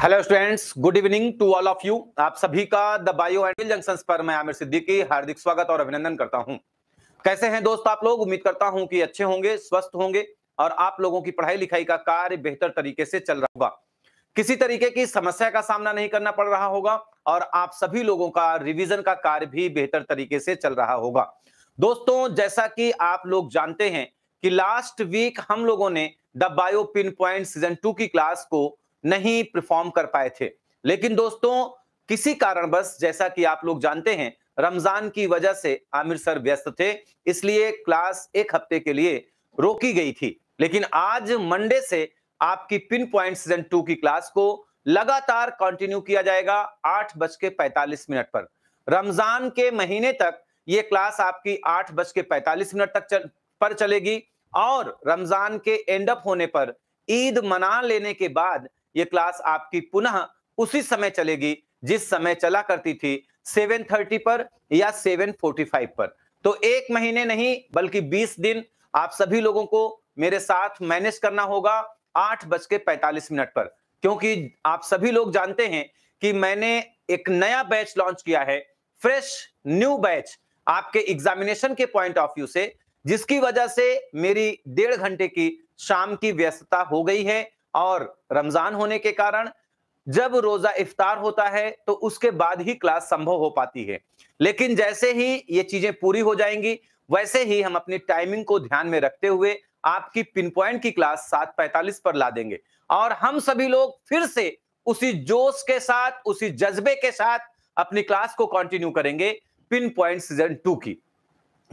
hello students good evening to all of you आप सभी का द बायो एंडल जंक्शन पर मैं आमिर सिद्दीकी हार्दिक स्वागत और अभिनंदन करता हूं कैसे हैं दोस्त आप लोग उम्मीद करता हूं कि अच्छे होंगे स्वस्थ होंगे और आप लोगों की पढ़ाई लिखाई का कार्य बेहतर तरीके से चल रहा होगा किसी तरीके की समस्या का सामना नहीं करना पड़ रहा होगा और आप सभी लोगों का रिविजन का कार्य भी बेहतर तरीके से चल रहा होगा दोस्तों जैसा कि आप लोग जानते हैं कि लास्ट वीक हम लोगों ने the bio pin point season two की क्लास को नहीं परफॉर्म कर पाए थे लेकिन दोस्तों किसी बस जैसा कि आप लोग जानते हैं रमजान की वजह से आमिर सर व्यस्त थे इसलिए क्लास एक हफ्ते के लिए रोकी गई थी लेकिन आज मंडे से आपकी पिन पॉइंट सीजन टू की क्लास को लगातार कंटिन्यू किया जाएगा आठ बज के पैतालीस मिनट पर रमजान के महीने तक ये क्लास आपकी आठ बज के पैतालीस मिनट तक चल, पर चलेगी और रमजान के एंड अप होने पर ईद मना लेने के बाद ये क्लास आपकी पुनः उसी समय चलेगी जिस समय चला करती थी 7:30 पर या 7:45 पर तो एक महीने नहीं बल्कि 20 दिन आप सभी लोगों को मेरे साथ मैनेज करना होगा आठ बज के मिनट पर क्योंकि आप सभी लोग जानते हैं कि मैंने एक नया बैच लॉन्च किया है फ्रेश न्यू बैच आपके एग्जामिनेशन के पॉइंट ऑफ व्यू से जिसकी वजह से मेरी डेढ़ घंटे की शाम की व्यस्तता हो गई है और रमजान होने के कारण जब रोजा इफ्तार होता है तो उसके बाद ही क्लास संभव हो पाती है लेकिन जैसे ही ये चीजें पूरी हो जाएंगी वैसे ही हम अपनी टाइमिंग को ध्यान में रखते हुए आपकी पिन पॉइंट की क्लास सात पैंतालीस पर ला देंगे और हम सभी लोग फिर से उसी जोश के साथ उसी जज्बे के साथ अपनी क्लास को कंटिन्यू करेंगे पिन पॉइंट सीजन टू की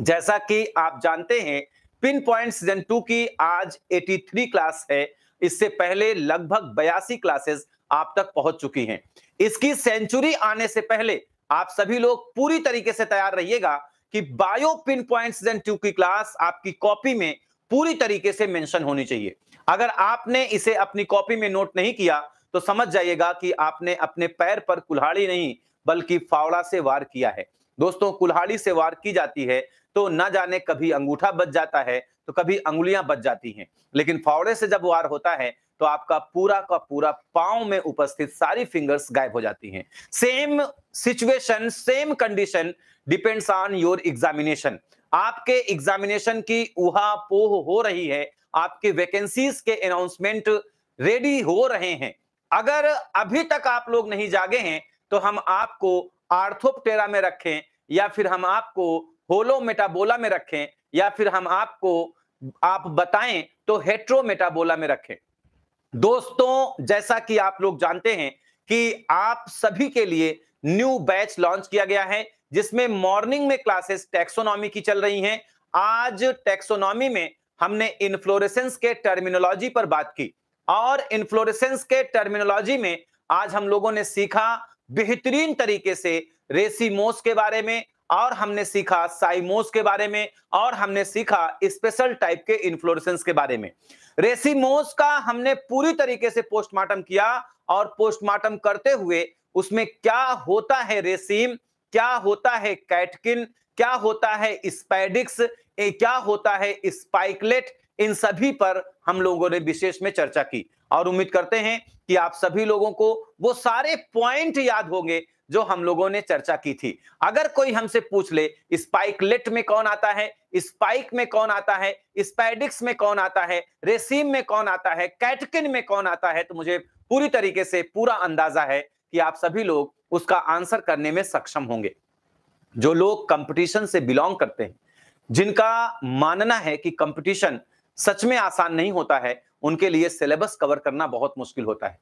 जैसा कि आप जानते हैं पिन पॉइंट सीजन टू की आज 83 क्लास है इससे पहले लगभग बयासी क्लासेस आप तक पहुंच चुकी हैं इसकी सेंचुरी आने से पहले आप सभी लोग पूरी तरीके से तैयार रहिएगा कि bio pin points and two की क्लास आपकी कॉपी में पूरी तरीके से मेंशन होनी चाहिए अगर आपने इसे अपनी कॉपी में नोट नहीं किया तो समझ जाइएगा कि आपने अपने पैर पर कुल्हाड़ी नहीं बल्कि फावड़ा से वार किया है दोस्तों कुल्हाड़ी से वार की जाती है तो न जाने कभी अंगूठा बच जाता है तो कभी अंगुलियां बच जाती हैं लेकिन फावड़े से जब वार होता है तो आपका पूरा का पूरा पांव में उपस्थित सारी फिंगर्स गायब हो जाती हैं same situation same condition depends on your examination आपके एग्जामिनेशन की उहा पोह हो रही है आपके वैकेंसीज के अनाउंसमेंट रेडी हो रहे हैं अगर अभी तक आप लोग नहीं जागे हैं तो हम आपको आर्थोपटेरा में रखें या फिर हम आपको होलो मेटाबोला में रखें या फिर हम आपको आप बताएं तो हेट्रोमेटाबोला में रखें दोस्तों जैसा कि आप लोग जानते हैं कि आप सभी के लिए न्यू बैच लॉन्च किया गया है जिसमें मॉर्निंग में क्लासेस टेक्सोनॉमी की चल रही हैं आज टेक्सोनॉमी में हमने इन्फ्लोरेसेंस के टर्मिनोलॉजी पर बात की और इन्फ्लोरेसेंस के टर्मिनोलॉजी में आज हम लोगों ने सीखा बेहतरीन तरीके से रेसिमोस के बारे में और हमने सीखा साइमोस के बारे में और हमने सीखा स्पेशल टाइप के इन्फ्लोरेसेंस के बारे में रेसिमोस का हमने पूरी तरीके से पोस्टमार्टम किया और पोस्टमार्टम करते हुए उसमें क्या होता है रेसिम क्या होता है कैटकिन क्या होता है स्पैडिक्स क्या होता है स्पाइकलेट इन सभी पर हम लोगों ने विशेष में चर्चा की और उम्मीद करते हैं कि आप सभी लोगों को वो सारे पॉइंट याद होंगे जो हम लोगों ने चर्चा की थी अगर कोई हमसे पूछ ले स्पाइकलेट में कौन आता है स्पाइक में कौन आता है स्पाइडिक्स में कौन आता है रेसिम में कौन आता है कैटकिन में कौन आता है तो मुझे पूरी तरीके से पूरा अंदाजा है कि आप सभी लोग उसका आंसर करने में सक्षम होंगे जो लोग कंपटीशन से बिलोंग करते हैं जिनका मानना है कि कंपटीशन सच में आसान नहीं होता है उनके लिए सिलेबस कवर करना बहुत मुश्किल होता है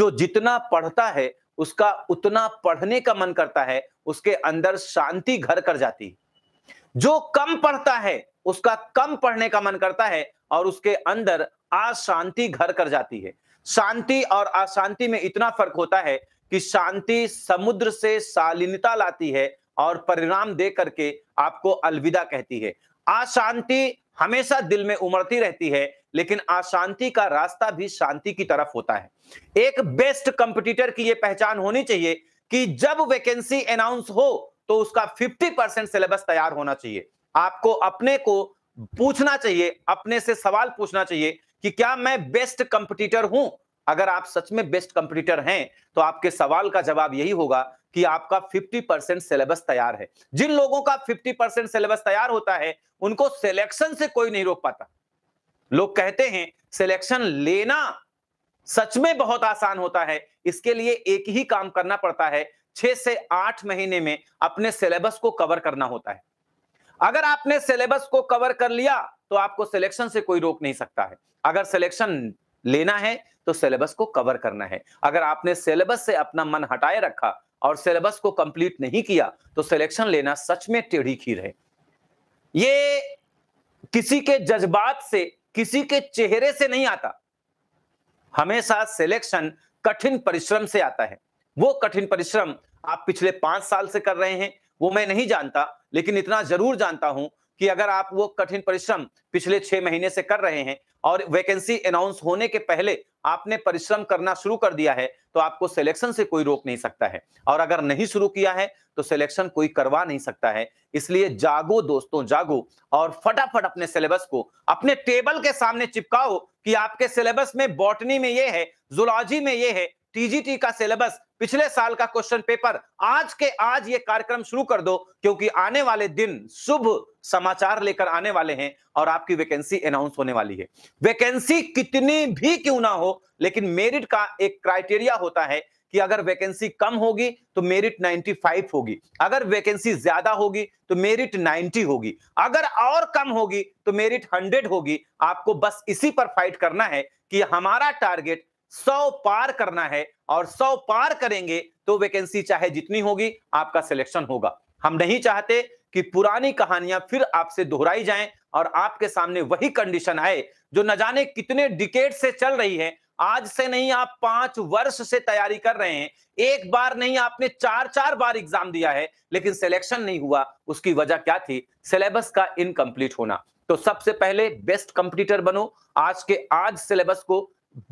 जो जितना पढ़ता है उसका उतना पढ़ने का मन करता है उसके अंदर शांति घर कर जाती है जो कम पढ़ता है उसका कम पढ़ने का मन करता है और उसके अंदर अशांति घर कर जाती है शांति और अशांति में इतना फर्क होता है कि शांति समुद्र से शालीनता लाती है और परिणाम दे करके आपको अलविदा कहती है अशांति हमेशा दिल में उमड़ती रहती है लेकिन अशांति का रास्ता भी शांति की तरफ होता है एक बेस्ट कंपटीटर की यह पहचान होनी चाहिए कि जब वैकेंसी अनाउंस हो तो उसका 50 परसेंट सिलेबस तैयार होना चाहिए आपको अपने को पूछना चाहिए अपने से सवाल पूछना चाहिए कि क्या मैं बेस्ट कंपटीटर हूं अगर आप सच में बेस्ट कंपटीटर हैं तो आपके सवाल का जवाब यही होगा कि आपका 50 परसेंट सिलेबस तैयार है जिन लोगों का 50 परसेंट सिलेबस तैयार होता है उनको सिलेक्शन से कोई नहीं रोक पाता लोग कहते हैं सिलेक्शन लेना सच में बहुत आसान होता है इसके लिए एक ही काम करना पड़ता है छह से आठ महीने में अपने सिलेबस को कवर करना होता है अगर आपने सिलेबस को कवर कर लिया तो आपको सिलेक्शन से कोई रोक नहीं सकता है अगर सिलेक्शन लेना है तो सिलेबस को कवर करना है अगर आपने सिलेबस से अपना मन हटाए रखा और सिलेबस को कंप्लीट नहीं किया तो सिलेक्शन लेना सच में टेढ़ी खीर है ये किसी के जज्बात से किसी के चेहरे से नहीं आता हमेशा सिलेक्शन कठिन परिश्रम से आता है वो कठिन परिश्रम आप पिछले पांच साल से कर रहे हैं वो मैं नहीं जानता लेकिन इतना जरूर जानता हूं कि अगर आप वो कठिन परिश्रम पिछले छह महीने से कर रहे हैं और वैकेंसी अनाउंस होने के पहले आपने परिश्रम करना शुरू कर दिया है तो आपको सिलेक्शन से कोई रोक नहीं सकता है और अगर नहीं शुरू किया है तो सिलेक्शन कोई करवा नहीं सकता है इसलिए जागो दोस्तों जागो और फटाफट अपने सिलेबस को अपने टेबल के सामने चिपकाओ कि आपके सिलेबस में बॉटनी में ये है जुलॉजी में ये है टीजीटी का सिलेबस पिछले साल का क्वेश्चन पेपर आज के आज ये कार्यक्रम शुरू कर दो क्योंकि आने वाले दिन शुभ समाचार लेकर आने वाले हैं और आपकी वैकेंसी अनाउंस होने वाली है वैकेंसी कितनी भी क्यों ना हो लेकिन मेरिट का एक क्राइटेरिया होता है कि अगर वैकेंसी कम होगी तो मेरिट 95 होगी अगर वैकेंसी ज्यादा होगी तो मेरिट 90 होगी अगर और कम होगी तो मेरिट 100 होगी आपको बस इसी पर फाइट करना है कि हमारा टारगेट सौ पार करना है और सौ पार करेंगे तो वैकेंसी चाहे जितनी होगी आपका सिलेक्शन होगा हम नहीं चाहते कि पुरानी कहानियां फिर आपसे दोहराई जाएं और आपके सामने वही कंडीशन आए जो न जाने कितने डिकेट से चल रही है आज से नहीं आप पांच वर्ष से तैयारी कर रहे हैं एक बार नहीं आपने चार चार बार एग्जाम दिया है लेकिन सिलेक्शन नहीं हुआ उसकी वजह क्या थी सिलेबस का इनकम्प्लीट होना तो सबसे पहले बेस्ट कंप्यूटर बनो आज के आज सिलेबस को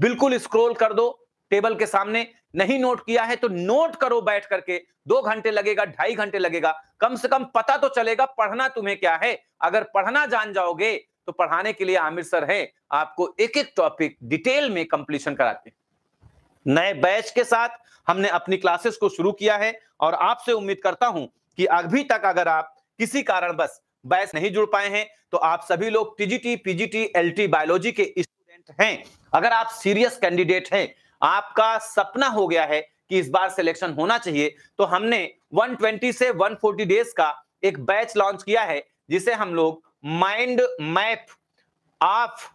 बिल्कुल स्क्रोल कर दो टेबल के सामने नहीं नोट किया है तो नोट करो बैठ करके दो घंटे लगेगा ढाई घंटे लगेगा कम से कम पता तो चलेगा पढ़ना तुम्हें क्या है अगर पढ़ना जान जाओगे तो पढ़ाने के लिए आमिर सर हैं आपको एक एक टॉपिक डिटेल में कंप्लीशन कराते हैं नए बैच के साथ हमने अपनी क्लासेस को शुरू किया है और आपसे उम्मीद करता हूं कि अभी तक अगर आप किसी कारण बस बैच नहीं जुड़ पाए हैं तो आप सभी लोग टीजीटी पीजीटी एलटी बायोलॉजी के इस उपस्थित हैं अगर आप सीरियस कैंडिडेट हैं आपका सपना हो गया है कि इस बार सिलेक्शन होना चाहिए तो हमने 120 से 140 डेज का एक बैच लॉन्च किया है जिसे हम लोग माइंड मैप ऑफ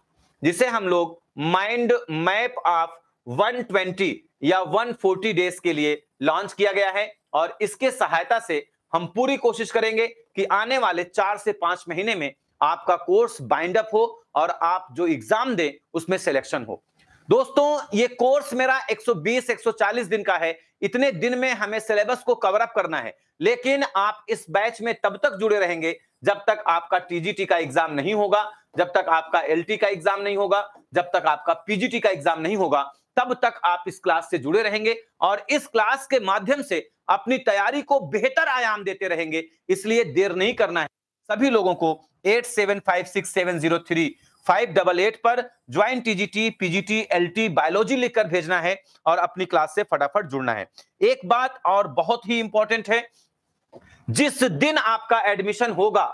जिसे हम लोग माइंड मैप ऑफ 120 या 140 डेज के लिए लॉन्च किया गया है और इसके सहायता से हम पूरी कोशिश करेंगे कि आने वाले चार से पांच महीने में आपका कोर्स बाइंड अप हो और आप जो एग्जाम दें उसमें सिलेक्शन हो दोस्तों ये कोर्स मेरा 120 140 दिन का है इतने दिन में हमें सिलेबस को कवर अप करना है लेकिन आप इस बैच में तब तक जुड़े रहेंगे जब तक आपका टीजीटी का एग्जाम नहीं होगा जब तक आपका एलटी का एग्जाम नहीं होगा जब तक आपका पीजीटी का एग्जाम नहीं होगा तब तक आप इस क्लास से जुड़े रहेंगे और इस क्लास के माध्यम से अपनी तैयारी को बेहतर आयाम देते रहेंगे इसलिए देर नहीं करना है सभी लोगों को eight seven five six seven zero three five double eight पर join TGT PGT LT biology लिखकर भेजना है और अपनी क्लास से फटाफट जुड़ना है एक बात और बहुत ही इंपॉर्टेंट है जिस दिन आपका एडमिशन होगा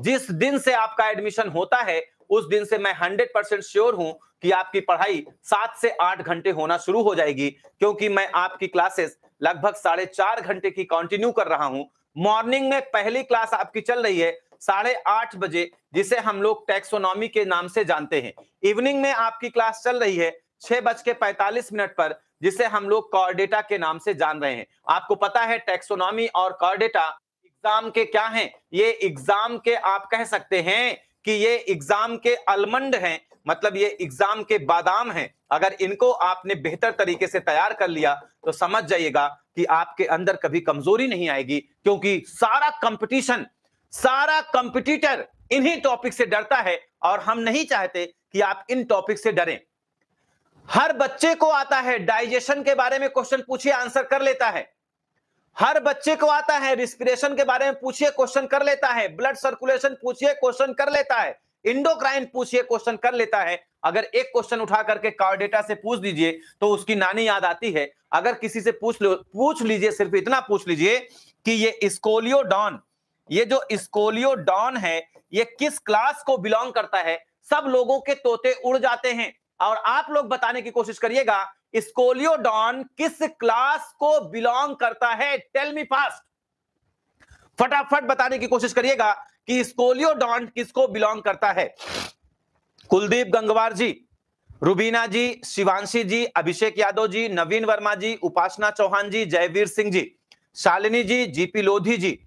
जिस दिन से आपका एडमिशन होता है उस दिन से मैं हंड्रेड परसेंट श्योर हूं कि आपकी पढ़ाई सात से आठ घंटे होना शुरू हो जाएगी क्योंकि मैं आपकी क्लासेस लगभग साढ़े चार घंटे की कंटिन्यू कर रहा हूं मॉर्निंग में पहली क्लास आपकी चल रही है साढ़े आठ बजे जिसे हम लोग टेक्सोनॉमी के नाम से जानते हैं इवनिंग में आपकी क्लास चल रही है छह बज के पैतालीस मिनट पर जिसे हम लोग कॉर्डेटा के नाम से जान रहे हैं आपको पता है टेक्सोनॉमी और कॉर्डेटा एग्जाम के क्या हैं ये एग्जाम के आप कह सकते हैं कि ये एग्जाम के अलमंड हैं मतलब ये एग्जाम के बादाम हैं अगर इनको आपने बेहतर तरीके से तैयार कर लिया तो समझ जाइएगा कि आपके अंदर कभी कमजोरी नहीं आएगी क्योंकि सारा कंपटीशन सारा कंपिटिटर इन्हीं टॉपिक से डरता है और हम नहीं चाहते कि आप इन टॉपिक से डरें हर बच्चे को आता है डाइजेशन के बारे में क्वेश्चन पूछिए आंसर कर लेता है हर बच्चे को आता है रिस्पिरेशन के बारे में पूछिए क्वेश्चन कर लेता है ब्लड सर्कुलेशन पूछिए क्वेश्चन कर लेता है इंडोक्राइन पूछिए क्वेश्चन कर लेता है अगर एक क्वेश्चन उठा करके कार्डेटा से पूछ दीजिए तो उसकी नानी याद आती है अगर किसी से पूछ लो पूछ लीजिए सिर्फ इतना पूछ लीजिए कि ये स्कोलियोडॉन ये जो स्कोलियो डॉन है ये किस क्लास को बिलोंग करता है सब लोगों के तोते उड़ जाते हैं और आप लोग बताने की कोशिश करिएगा स्कोलियो डॉन किस क्लास को बिलोंग करता है टेल मी फास्ट फटाफट बताने की कोशिश करिएगा कि स्कोलियो डॉन किसको बिलोंग करता है कुलदीप गंगवार जी रुबीना जी शिवांशी जी अभिषेक यादव जी नवीन वर्मा जी उपासना चौहान जी जयवीर सिंह जी शालिनी जी जीपी लोधी जी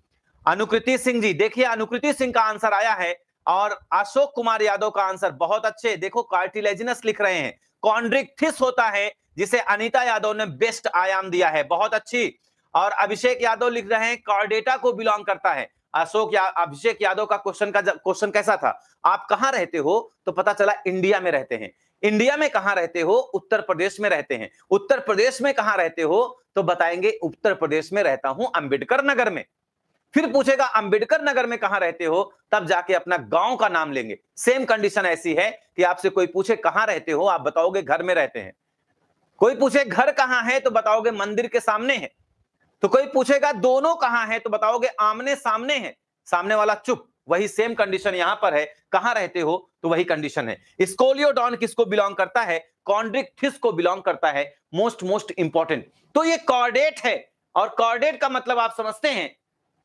अनुकृति सिंह जी देखिए अनुकृति सिंह का आंसर आया है और अशोक कुमार यादव का आंसर बहुत अच्छे देखो कार्टिलेजिनस लिख रहे हैं कॉन्ड्रिक्थिस होता है जिसे अनिता यादव ने बेस्ट आयाम दिया है बहुत अच्छी और अभिषेक यादव लिख रहे हैं कॉर्डेटा को बिलोंग करता है अशोक या अभिषेक यादव का क्वेश्चन का क्वेश्चन कैसा था आप कहाँ रहते हो तो पता चला इंडिया में रहते हैं इंडिया में कहा रहते हो उत्तर प्रदेश में रहते हैं उत्तर प्रदेश में कहा रहते हो तो बताएंगे उत्तर प्रदेश में रहता हूं अंबेडकर नगर में फिर पूछेगा अंबेडकर नगर में कहा रहते हो तब जाके अपना गांव का नाम लेंगे सेम कंडीशन ऐसी है कि आपसे कोई पूछे कहां रहते हो आप बताओगे घर में रहते हैं कोई पूछे घर कहां है तो बताओगे मंदिर के सामने है तो कोई पूछेगा दोनों कहां है तो बताओगे आमने सामने है सामने वाला चुप वही सेम कंडीशन यहां पर है कहां रहते हो तो वही कंडीशन है स्कोलियोडॉन किसको बिलोंग करता है कॉन्ड्रिक्टिस को बिलोंग करता है मोस्ट मोस्ट इंपॉर्टेंट तो ये कॉर्डेट है और कॉर्डेट का मतलब आप समझते हैं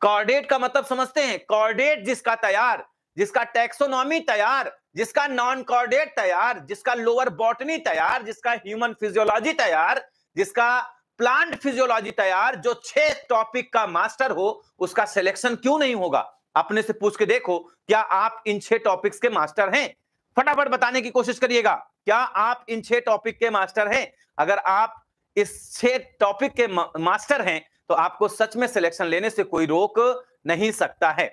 कॉर्डेट का मतलब समझते हैं कॉर्डेट जिसका तैयार जिसका टैक्सोनॉमी तैयार जिसका नॉन कॉर्डेट तैयार जिसका लोअर बॉटनी तैयार जिसका ह्यूमन फिजियोलॉजी तैयार जिसका प्लांट फिजियोलॉजी तैयार जो छह टॉपिक का मास्टर हो उसका सिलेक्शन क्यों नहीं होगा अपने से पूछ के देखो क्या आप इन छह टॉपिक्स के मास्टर हैं फटाफट बताने की कोशिश करिएगा क्या आप इन छह टॉपिक के मास्टर हैं अगर आप इस छह टॉपिक के मास्टर हैं तो आपको सच में सिलेक्शन लेने से कोई रोक नहीं सकता है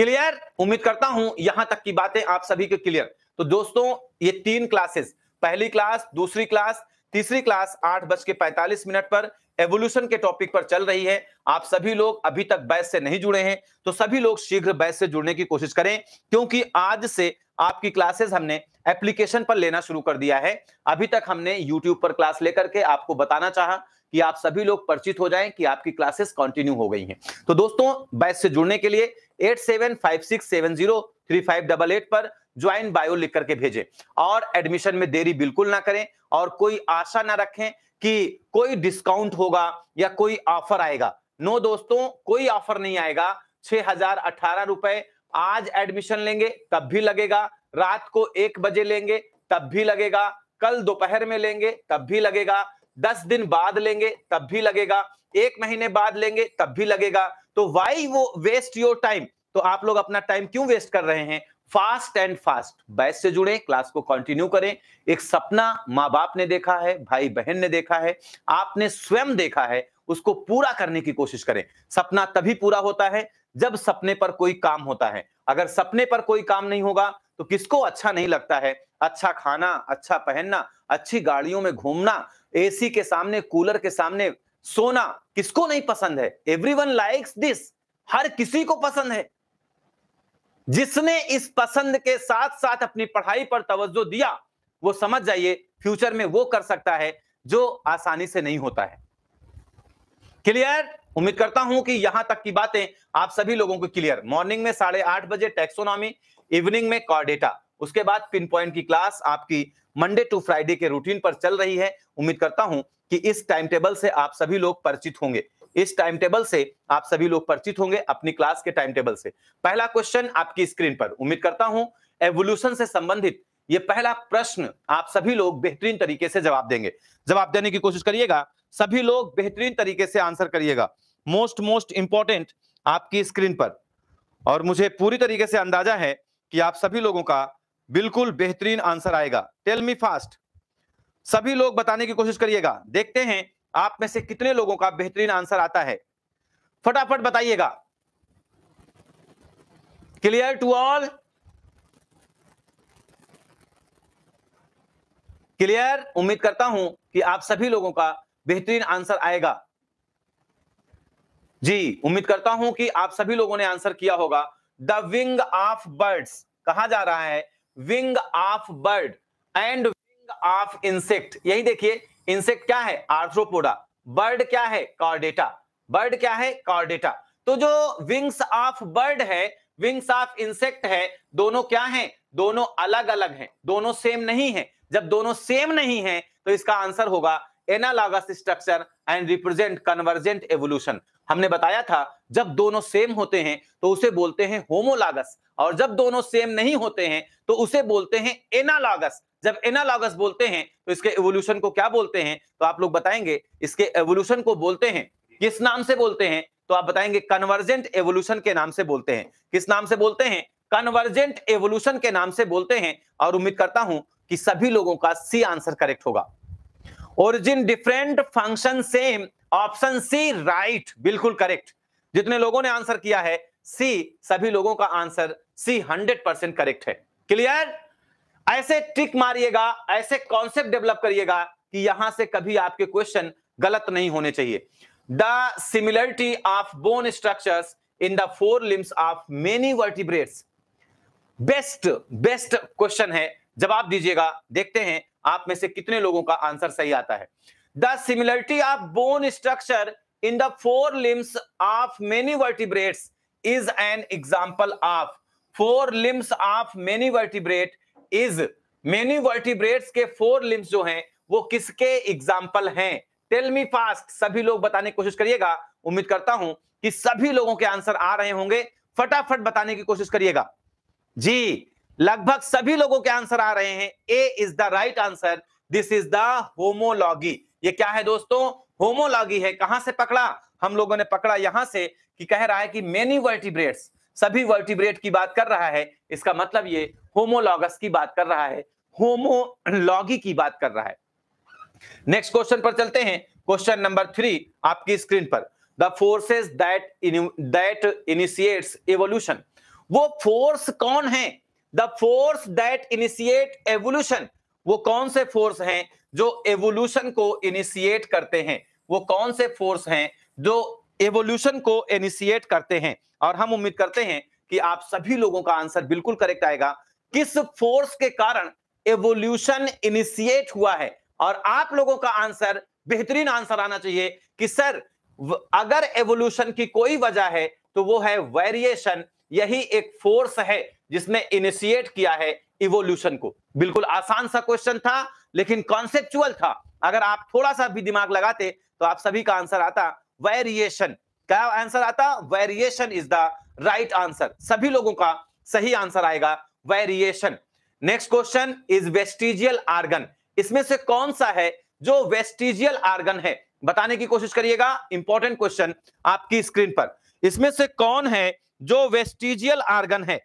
क्लियर उम्मीद करता हूं यहां तक की बातें आप सभी के क्लियर तो दोस्तों ये तीन क्लासेस पहली क्लास दूसरी क्लास तीसरी क्लास आठ बज के पैंतालीस मिनट पर एवोल्यूशन के टॉपिक पर चल रही है आप सभी लोग अभी तक बैस से नहीं जुड़े हैं तो सभी लोग शीघ्र बैस से जुड़ने की कोशिश करें क्योंकि आज से आपकी क्लासेस हमने एप्लीकेशन पर लेना शुरू कर दिया है अभी तक हमने यूट्यूब पर क्लास लेकर के आपको बताना चाहा कि आप सभी लोग परिचित हो जाएं कि आपकी क्लासेस कंटिन्यू हो गई हैं तो दोस्तों बैच से जुड़ने के लिए eight seven five six seven zero three five double eight पर ज्वाइन बायो लिख करके भेजे और एडमिशन में देरी बिल्कुल ना करें और कोई आशा ना रखें कि कोई डिस्काउंट होगा या कोई ऑफर आएगा नो दोस्तों कोई ऑफर नहीं आएगा छह हजार अठारह रुपए आज एडमिशन लेंगे तब भी लगेगा रात को एक बजे लेंगे तब भी लगेगा कल दोपहर में लेंगे तब भी लगेगा दस दिन बाद लेंगे तब भी लगेगा एक महीने बाद लेंगे तब भी लगेगा तो वाई वो वेस्ट योर टाइम तो आप लोग अपना टाइम क्यों वेस्ट कर रहे हैं फास्ट एंड फास्ट बैस से जुड़े क्लास को कंटिन्यू करें एक सपना माँ बाप ने देखा है भाई बहन ने देखा है आपने स्वयं देखा है उसको पूरा करने की कोशिश करें सपना तभी पूरा होता है जब सपने पर कोई काम होता है अगर सपने पर कोई काम नहीं होगा तो किसको अच्छा नहीं लगता है अच्छा खाना अच्छा पहनना अच्छी गाड़ियों में घूमना एसी के सामने कूलर के सामने सोना किसको नहीं पसंद है एवरीवन लाइक्स दिस हर किसी को पसंद है जिसने इस पसंद के साथ साथ अपनी पढ़ाई पर तवज्जो दिया वो समझ जाइए फ्यूचर में वो कर सकता है जो आसानी से नहीं होता है क्लियर उम्मीद करता हूं कि यहां तक की बातें आप सभी लोगों को क्लियर मॉर्निंग में साढ़े आठ बजे टेक्सोनॉमी इवनिंग में कॉर्डेटा उसके बाद पिन पॉइंट की क्लास आपकी मंडे टू फ्राइडे के रूटीन पर चल रही है उम्मीद करता हूं कि इस टाइम टेबल से आप सभी लोग परिचित होंगे इस टाइम टेबल से आप सभी लोग परिचित होंगे अपनी क्लास के टाइम टेबल से पहला क्वेश्चन आपकी स्क्रीन पर उम्मीद करता हूं एवोल्यूशन से संबंधित ये पहला प्रश्न आप सभी लोग बेहतरीन तरीके से जवाब देंगे जवाब देने की कोशिश करिएगा सभी लोग बेहतरीन तरीके से आंसर करिएगा मोस्ट मोस्ट इंपॉर्टेंट आपकी स्क्रीन पर और मुझे पूरी तरीके से अंदाजा है कि आप सभी लोगों का बिल्कुल बेहतरीन आंसर आएगा टेल मी फास्ट सभी लोग बताने की कोशिश करिएगा देखते हैं आप में से कितने लोगों का बेहतरीन आंसर आता है फटाफट बताइएगा क्लियर टू ऑल क्लियर उम्मीद करता हूं कि आप सभी लोगों का बेहतरीन आंसर आएगा जी उम्मीद करता हूं कि आप सभी लोगों ने आंसर किया होगा द विंग ऑफ बर्ड्स कहा जा रहा है wing of bird and wing of insect यही देखिए इंसेक्ट क्या है आर्थ्रोपोडा बर्ड क्या है कॉर्डेटा बर्ड क्या है कॉर्डेटा तो जो विंग्स ऑफ बर्ड है विंग्स ऑफ इंसेक्ट है दोनों क्या है दोनों अलग अलग हैं दोनों सेम नहीं है जब दोनों सेम नहीं है तो इसका आंसर होगा analogous structure and represent convergent evolution हमने बताया था जब दोनों सेम होते हैं तो उसे बोलते हैं होमोलागस और जब दोनों सेम नहीं होते हैं तो उसे बोलते हैं एनालॉगस जब एनालॉगस बोलते हैं तो इसके एवोल्यूशन को क्या बोलते हैं तो आप लोग बताएंगे इसके एवोल्यूशन को बोलते हैं किस नाम से बोलते हैं तो आप बताएंगे कन्वर्जेंट एवोल्यूशन के नाम से बोलते हैं किस नाम से बोलते हैं कन्वर्जेंट एवोल्यूशन के नाम से बोलते हैं और उम्मीद करता हूं कि सभी लोगों का सी आंसर करेक्ट होगा origin different function same option C right बिल्कुल करेक्ट जितने लोगों ने आंसर किया है सी सभी लोगों का answer C hundred percent correct है क्लियर ऐसे ट्रिक मारिएगा ऐसे कॉन्सेप्ट डेवलप करिएगा कि यहां से कभी आपके क्वेश्चन गलत नहीं होने चाहिए the similarity of bone structure in the four limbs of many vertebrate best best question है जवाब दीजिएगा देखते हैं आप में से कितने लोगों का आंसर सही आता है the similarity of bone structure in the four limbs of many vertebrate is an example of four limbs of many vertebrate is many vertebrate के फोर लिम्स जो हैं वो किसके एग्जाम्पल हैं टेल मी फास्ट सभी लोग बताने की कोशिश करिएगा उम्मीद करता हूं कि सभी लोगों के आंसर आ रहे होंगे फटाफट बताने की कोशिश करिएगा जी लगभग सभी लोगों के आंसर आ रहे हैं A is the right answer this is the homology ये क्या है दोस्तों होमोलॉगी है कहां से पकड़ा हम लोगों ने पकड़ा यहां से कि कह रहा है कि मेनी वर्टिब्रेट्स सभी वर्टिब्रेट की बात कर रहा है इसका मतलब ये होमोलॉगस की बात कर रहा है होमोलॉगी की बात कर रहा है नेक्स्ट क्वेश्चन पर चलते हैं क्वेश्चन नंबर थ्री आपकी स्क्रीन पर the forces that that initiates evolution वो फोर्स कौन है the force that initiate evolution वो कौन से फोर्स हैं जो एवोल्यूशन को इनिशिएट करते हैं वो कौन से फोर्स हैं जो एवोल्यूशन को इनिशिएट करते हैं और हम उम्मीद करते हैं कि आप सभी लोगों का आंसर बिल्कुल करेक्ट आएगा किस फोर्स के कारण एवोल्यूशन इनिशिएट हुआ है और आप लोगों का आंसर बेहतरीन आंसर आना चाहिए कि सर अगर एवोल्यूशन की कोई वजह है तो वो है वेरिएशन यही एक फोर्स है जिसने इनिशिएट किया है इवोल्यूशन को बिल्कुल आसान सा क्वेश्चन था लेकिन कॉन्सेप्चुअल था अगर आप थोड़ा सा भी दिमाग लगाते तो आप सभी का आंसर आता वेरिएशन क्या आंसर आता variation is the right answer सभी लोगों का सही आंसर आएगा variation next question is vestigial organ इसमें से कौन सा है जो वेस्टिजियल आर्गन है बताने की कोशिश करिएगा इंपॉर्टेंट क्वेश्चन आपकी स्क्रीन पर इसमें से कौन है जो वेस्टिजियल आर्गन है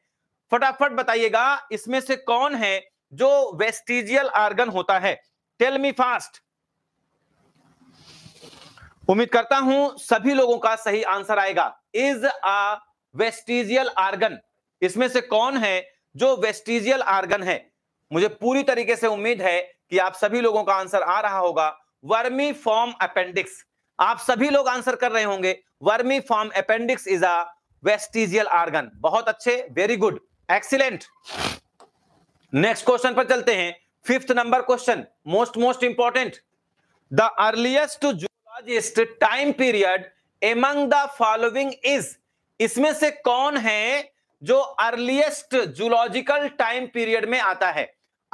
फटाफट बताइएगा इसमें से कौन है जो वेस्टिजियल आर्गन होता है टेल मी फास्ट उम्मीद करता हूं सभी लोगों का सही आंसर आएगा इज अ वेस्टिजियल आर्गन इसमें से कौन है जो वेस्टिजियल आर्गन है मुझे पूरी तरीके से उम्मीद है कि आप सभी लोगों का आंसर आ रहा होगा वर्मी फॉर्म अपेंडिक्स आप सभी लोग आंसर कर रहे होंगे vermiform appendix is a vestigial organ बहुत अच्छे very good excellent next question पर चलते हैं fifth number question most most important the earliest zoologist time period among the following is इसमें से कौन है जो अर्लिएस्ट जूलॉजिकल टाइम पीरियड में आता है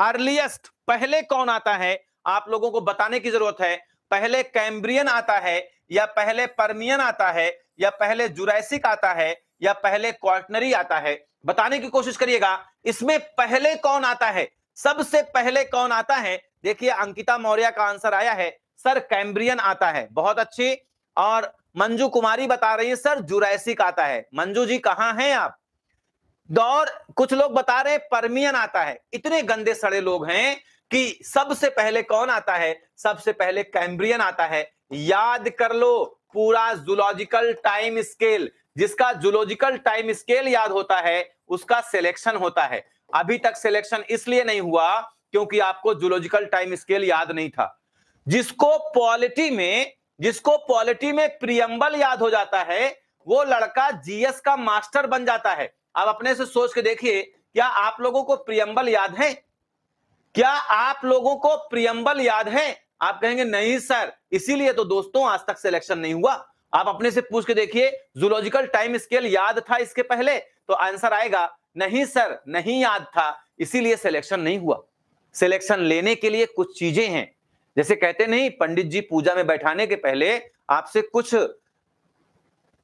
अर्लिएस्ट पहले कौन आता है आप लोगों को बताने की जरूरत है पहले कैम्ब्रियन आता है या पहले परमियन आता है या पहले जुरैसिक आता है या पहले क्वार्टनरी आता है बताने की कोशिश करिएगा इसमें पहले कौन आता है सबसे पहले कौन आता है देखिए अंकिता मौर्य का आंसर आया है सर कैम्ब्रियन आता है बहुत अच्छी और मंजू कुमारी बता रही है सर जुरैसिक आता है मंजू जी कहां हैं आप दौर कुछ लोग बता रहे हैं परमियन आता है इतने गंदे सड़े लोग हैं कि सबसे पहले कौन आता है सबसे पहले कैम्ब्रियन आता है याद कर लो पूरा जूलॉजिकल टाइम स्केल जिसका जुलॉजिकल टाइम स्केल याद होता है उसका सिलेक्शन होता है अभी तक सिलेक्शन इसलिए नहीं हुआ क्योंकि आपको जूलॉजिकल टाइम स्केल याद नहीं था जिसको पॉलिटी में जिसको पॉलिटी में प्रियम्बल याद हो जाता है वो लड़का जीएस का मास्टर बन जाता है आप अपने से सोच के देखिए क्या आप लोगों को प्रियम्बल याद है क्या आप लोगों को प्रियम्बल याद है आप कहेंगे नहीं सर इसीलिए तो दोस्तों आज तक सिलेक्शन नहीं हुआ आप अपने से पूछ के देखिए जूलॉजिकल टाइम स्केल याद था इसके पहले तो आंसर आएगा नहीं सर नहीं याद था इसीलिए सिलेक्शन नहीं हुआ सिलेक्शन लेने के लिए कुछ चीजें हैं जैसे कहते नहीं पंडित जी पूजा में बैठाने के पहले आपसे कुछ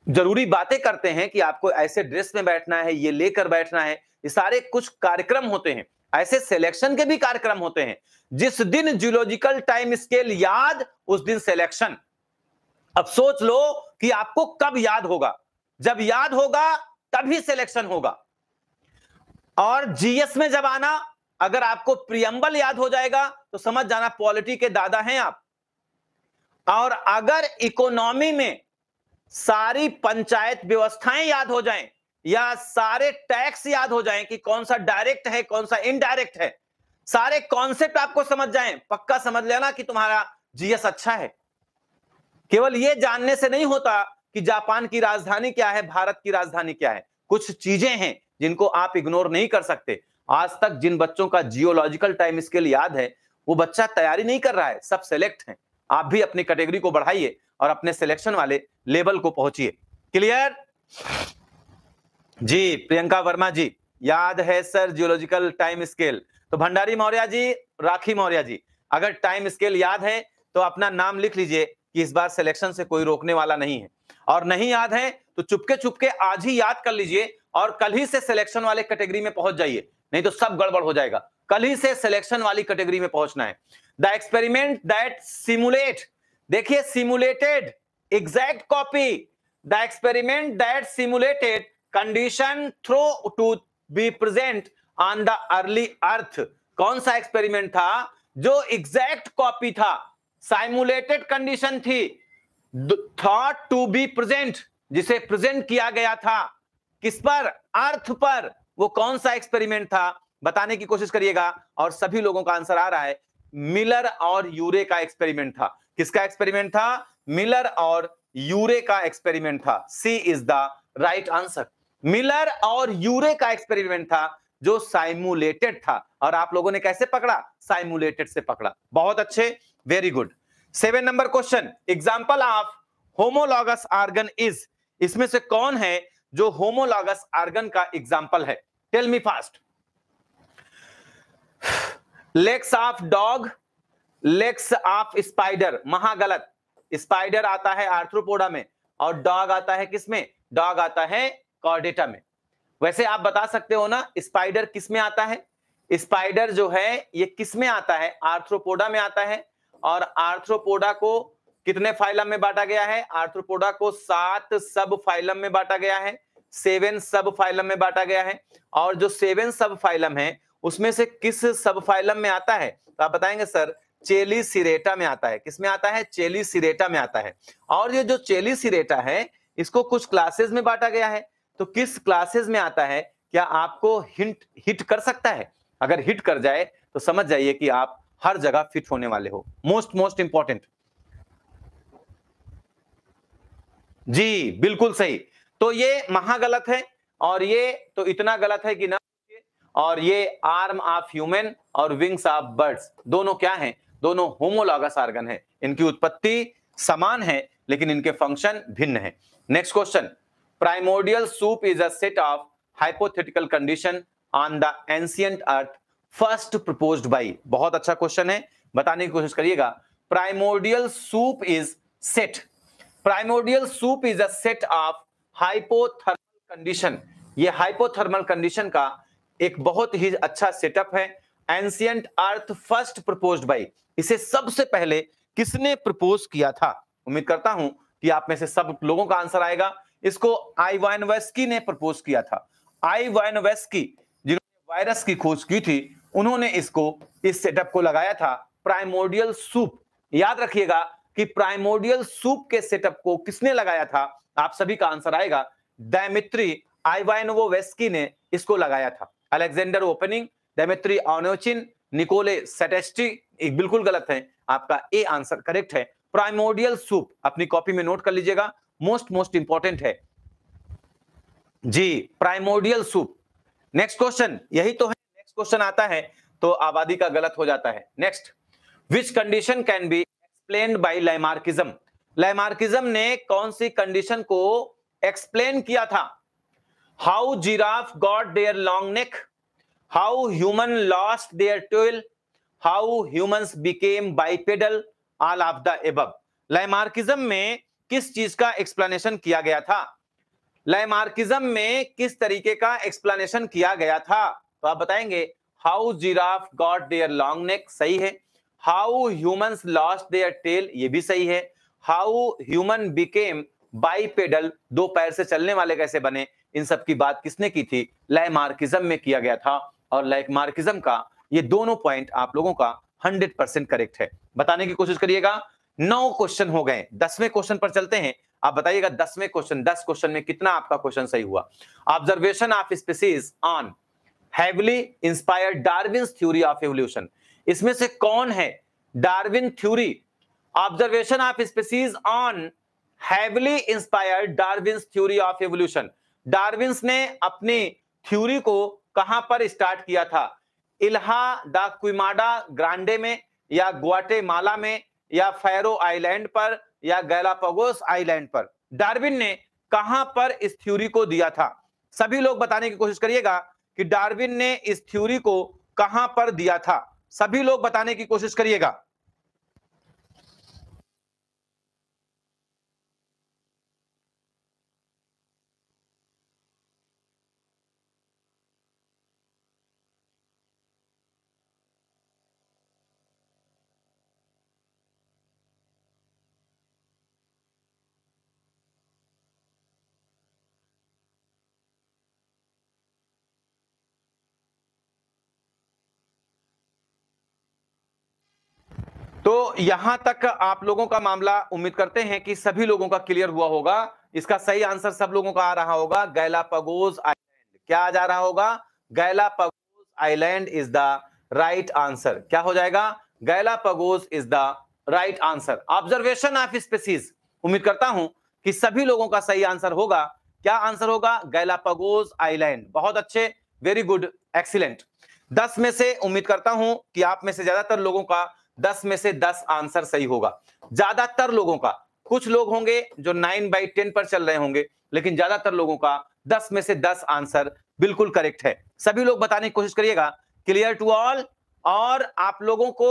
जरूरी बातें करते हैं कि आपको ऐसे ड्रेस में बैठना है ये लेकर बैठना है ये सारे कुछ कार्यक्रम होते हैं ऐसे सिलेक्शन के भी कार्यक्रम होते हैं जिस दिन जूलॉजिकल टाइम स्केल याद उस दिन सिलेक्शन अब सोच लो कि आपको कब याद होगा जब याद होगा तभी सिलेक्शन होगा और जीएस में जब आना अगर आपको प्रियम्बल याद हो जाएगा तो समझ जाना पॉलिटी के दादा हैं आप और अगर इकोनॉमी में सारी पंचायत व्यवस्थाएं याद हो जाएं या सारे टैक्स याद हो जाएं कि कौन सा डायरेक्ट है कौन सा इनडायरेक्ट है सारे कॉन्सेप्ट आपको समझ जाएं पक्का समझ लेना कि तुम्हारा जीएस अच्छा है केवल ये जानने से नहीं होता कि जापान की राजधानी क्या है भारत की राजधानी क्या है कुछ चीजें हैं जिनको आप इग्नोर नहीं कर सकते आज तक जिन बच्चों का जियोलॉजिकल टाइम स्केल याद है वो बच्चा तैयारी नहीं कर रहा है सब सेलेक्ट है आप भी अपनी कैटेगरी को बढ़ाइए और अपने सिलेक्शन वाले लेवल को पहुंचिए क्लियर जी प्रियंका वर्मा जी याद है सर जियोलॉजिकल टाइम स्केल तो भंडारी मौर्य जी राखी मौर्या जी अगर टाइम स्केल याद है तो अपना नाम लिख लीजिए कि इस बार सिलेक्शन से कोई रोकने वाला नहीं है और नहीं याद है तो चुपके चुपके आज ही याद कर लीजिए और कल ही से सिलेक्शन वाले कैटेगरी में पहुंच जाइए नहीं तो सब गड़बड़ हो जाएगा कल ही से सिलेक्शन वाली कैटेगरी में पहुंचना है द एक्सपेरिमेंट दैट सिमुलेट देखिए simulated exact copy the experiment that simulated condition thought to be present on the early earth कौन सा एक्सपेरिमेंट था जो एग्जैक्ट कॉपी था साइमुलेटेड कंडीशन थी थॉट टू बी प्रेजेंट जिसे प्रेजेंट किया गया था किस पर अर्थ पर वो कौन सा एक्सपेरिमेंट था बताने की कोशिश करिएगा और सभी लोगों का आंसर आ रहा है मिलर और यूरे का एक्सपेरिमेंट था किसका एक्सपेरिमेंट था मिलर और यूरे का एक्सपेरिमेंट था C is the right answer Miller और यूरे का एक्सपेरिमेंट था जो साइमुलेटेड था और आप लोगों ने कैसे पकड़ा साइमुलेटेड से पकड़ा बहुत अच्छे very good seven number question example of homologous organ is इसमें से कौन है जो होमोलॉगस आर्गन का एग्जाम्पल है tell me fast legs of dog legs of spider महागलत स्पाइडर आता है आर्थ्रोपोडा में और डॉग आता है किसमें डॉग आता है कॉर्डेटा में वैसे आप बता सकते हो ना स्पाइडर किसमें आता है स्पाइडर जो है ये किसमें आता है आर्थ्रोपोडा में आता है और आर्थ्रोपोडा को कितने फाइलम में बांटा गया है आर्थ्रोपोडा को सात सब फाइलम में बांटा गया है सेवन सब फाइलम में बांटा गया है और जो सेवन सब फाइलम है उसमें से किस सब फाइलम में आता है तो आप बताएंगे सर चेली सिरेटा में आता है किसमें आता है चेली सिरेटा में आता है और ये जो चेली सिरेटा है इसको कुछ क्लासेस में बांटा गया है तो किस क्लासेस में आता है क्या आपको हिंट हिट कर सकता है अगर हिट कर जाए तो समझ जाइए कि आप हर जगह फिट होने वाले हो मोस्ट मोस्ट इंपॉर्टेंट जी बिल्कुल सही तो ये गलत है और ये तो इतना गलत है कि ना और ये आर्म ऑफ ह्यूमन और विंग्स ऑफ बर्ड्स दोनों क्या हैं दोनों होमोलॉगस आर्गन है इनकी उत्पत्ति समान है लेकिन इनके फंक्शन भिन्न है next question primordial soup is a set of hypothetical condition on the ancient earth first proposed by बहुत अच्छा क्वेश्चन है बताने की कोशिश करिएगा primordial soup is set primordial soup is a set of hypothermal condition ये हाइपोथर्मल कंडीशन का एक बहुत ही अच्छा सेटअप है ancient earth first proposed by इसे सबसे पहले किसने प्रपोज किया था उम्मीद करता हूं कि आप में से सब लोगों का आंसर आएगा इसको आई वाइनवेस्की ने प्रपोज किया था आई वाइनवेस्की जिन्होंने वायरस की खोज की थी उन्होंने इसको इस सेटअप को लगाया था प्राइमोडियल सूप याद रखिएगा कि प्राइमोडियल सूप के सेटअप को किसने लगाया था आप सभी का आंसर आएगा दैमित्री आईवाइनोवेस्की ने इसको लगाया था अलेक्जेंडर ओपनिंग डायमित्री ऑनोचिन निकोले सेटेस्टी बिल्कुल गलत है आपका ए आंसर करेक्ट है प्राइमोडियल सूप अपनी कॉपी में नोट कर लीजिएगा मोस्ट मोस्ट इंपॉर्टेंट है जी प्राइमोडियल सूप नेक्स्ट क्वेश्चन यही तो है नेक्स्ट क्वेश्चन आता है तो आबादी का गलत हो जाता है next which condition can be explain by lamarckism lamarckism ने कौन सी कंडीशन को एक्सप्लेन किया था how giraffe got their long neck how human lost their tail how humans became bipedal all of the above lamarckism में किस चीज का एक्सप्लेनेशन किया गया था लाइमार्किज्म में किस तरीके का एक्सप्लेनेशन किया गया था तो आप बताएंगे how giraffe got their long neck सही है how human lost their tail ये भी सही है how human became bipedal दो पैर से चलने वाले कैसे बने इन सब की बात किसने की थी लय लयमार्किज्म में किया गया था और मार्किजम का ये दोनों पॉइंट आप लोगों का 100 परसेंट करेक्ट है बताने की कोशिश करिएगा नौ क्वेश्चन हो गए दसवें क्वेश्चन पर चलते हैं आप बताइएगा दसवें क्वेश्चन दस क्वेश्चन में कितना आपका क्वेश्चन सही हुआ observation of species on heavily inspired Darwin theory of evolution इसमें से कौन है Darwin theory observation of species on heavily inspired Darwin theory of evolution Darwin ने अपनी थ्योरी को कहां पर स्टार्ट किया था इल्हा द क्विमाडा ग्रांडे में या ग्वाटेमाला में या फैरो आइलैंड पर या गैलापागोस आइलैंड पर डार्विन ने कहां पर इस थ्योरी को दिया था सभी लोग बताने की कोशिश करिएगा कि डार्विन ने इस थ्योरी को कहां पर दिया था सभी लोग बताने की कोशिश करिएगा तो यहां तक आप लोगों का मामला उम्मीद करते हैं कि सभी लोगों का क्लियर हुआ होगा इसका सही आंसर सब लोगों का आ रहा होगा पगोज आईलैंड क्या आ जा रहा होगा Galapagos island is the right answer क्या हो जाएगा Galapagos is the right answer observation of species उम्मीद करता हूं कि सभी लोगों का सही आंसर होगा क्या आंसर होगा गैला पगोज आईलैंड बहुत अच्छे वेरी गुड एक्सीलेंट दस में से उम्मीद करता हूं कि आप में से ज्यादातर लोगों का दस में से दस आंसर सही होगा ज्यादातर लोगों का कुछ लोग होंगे जो नाइन बाई टेन पर चल रहे होंगे लेकिन ज्यादातर लोगों का दस में से दस आंसर बिल्कुल करेक्ट है सभी लोग बताने की कोशिश करिएगा क्लियर टू ऑल और आप लोगों को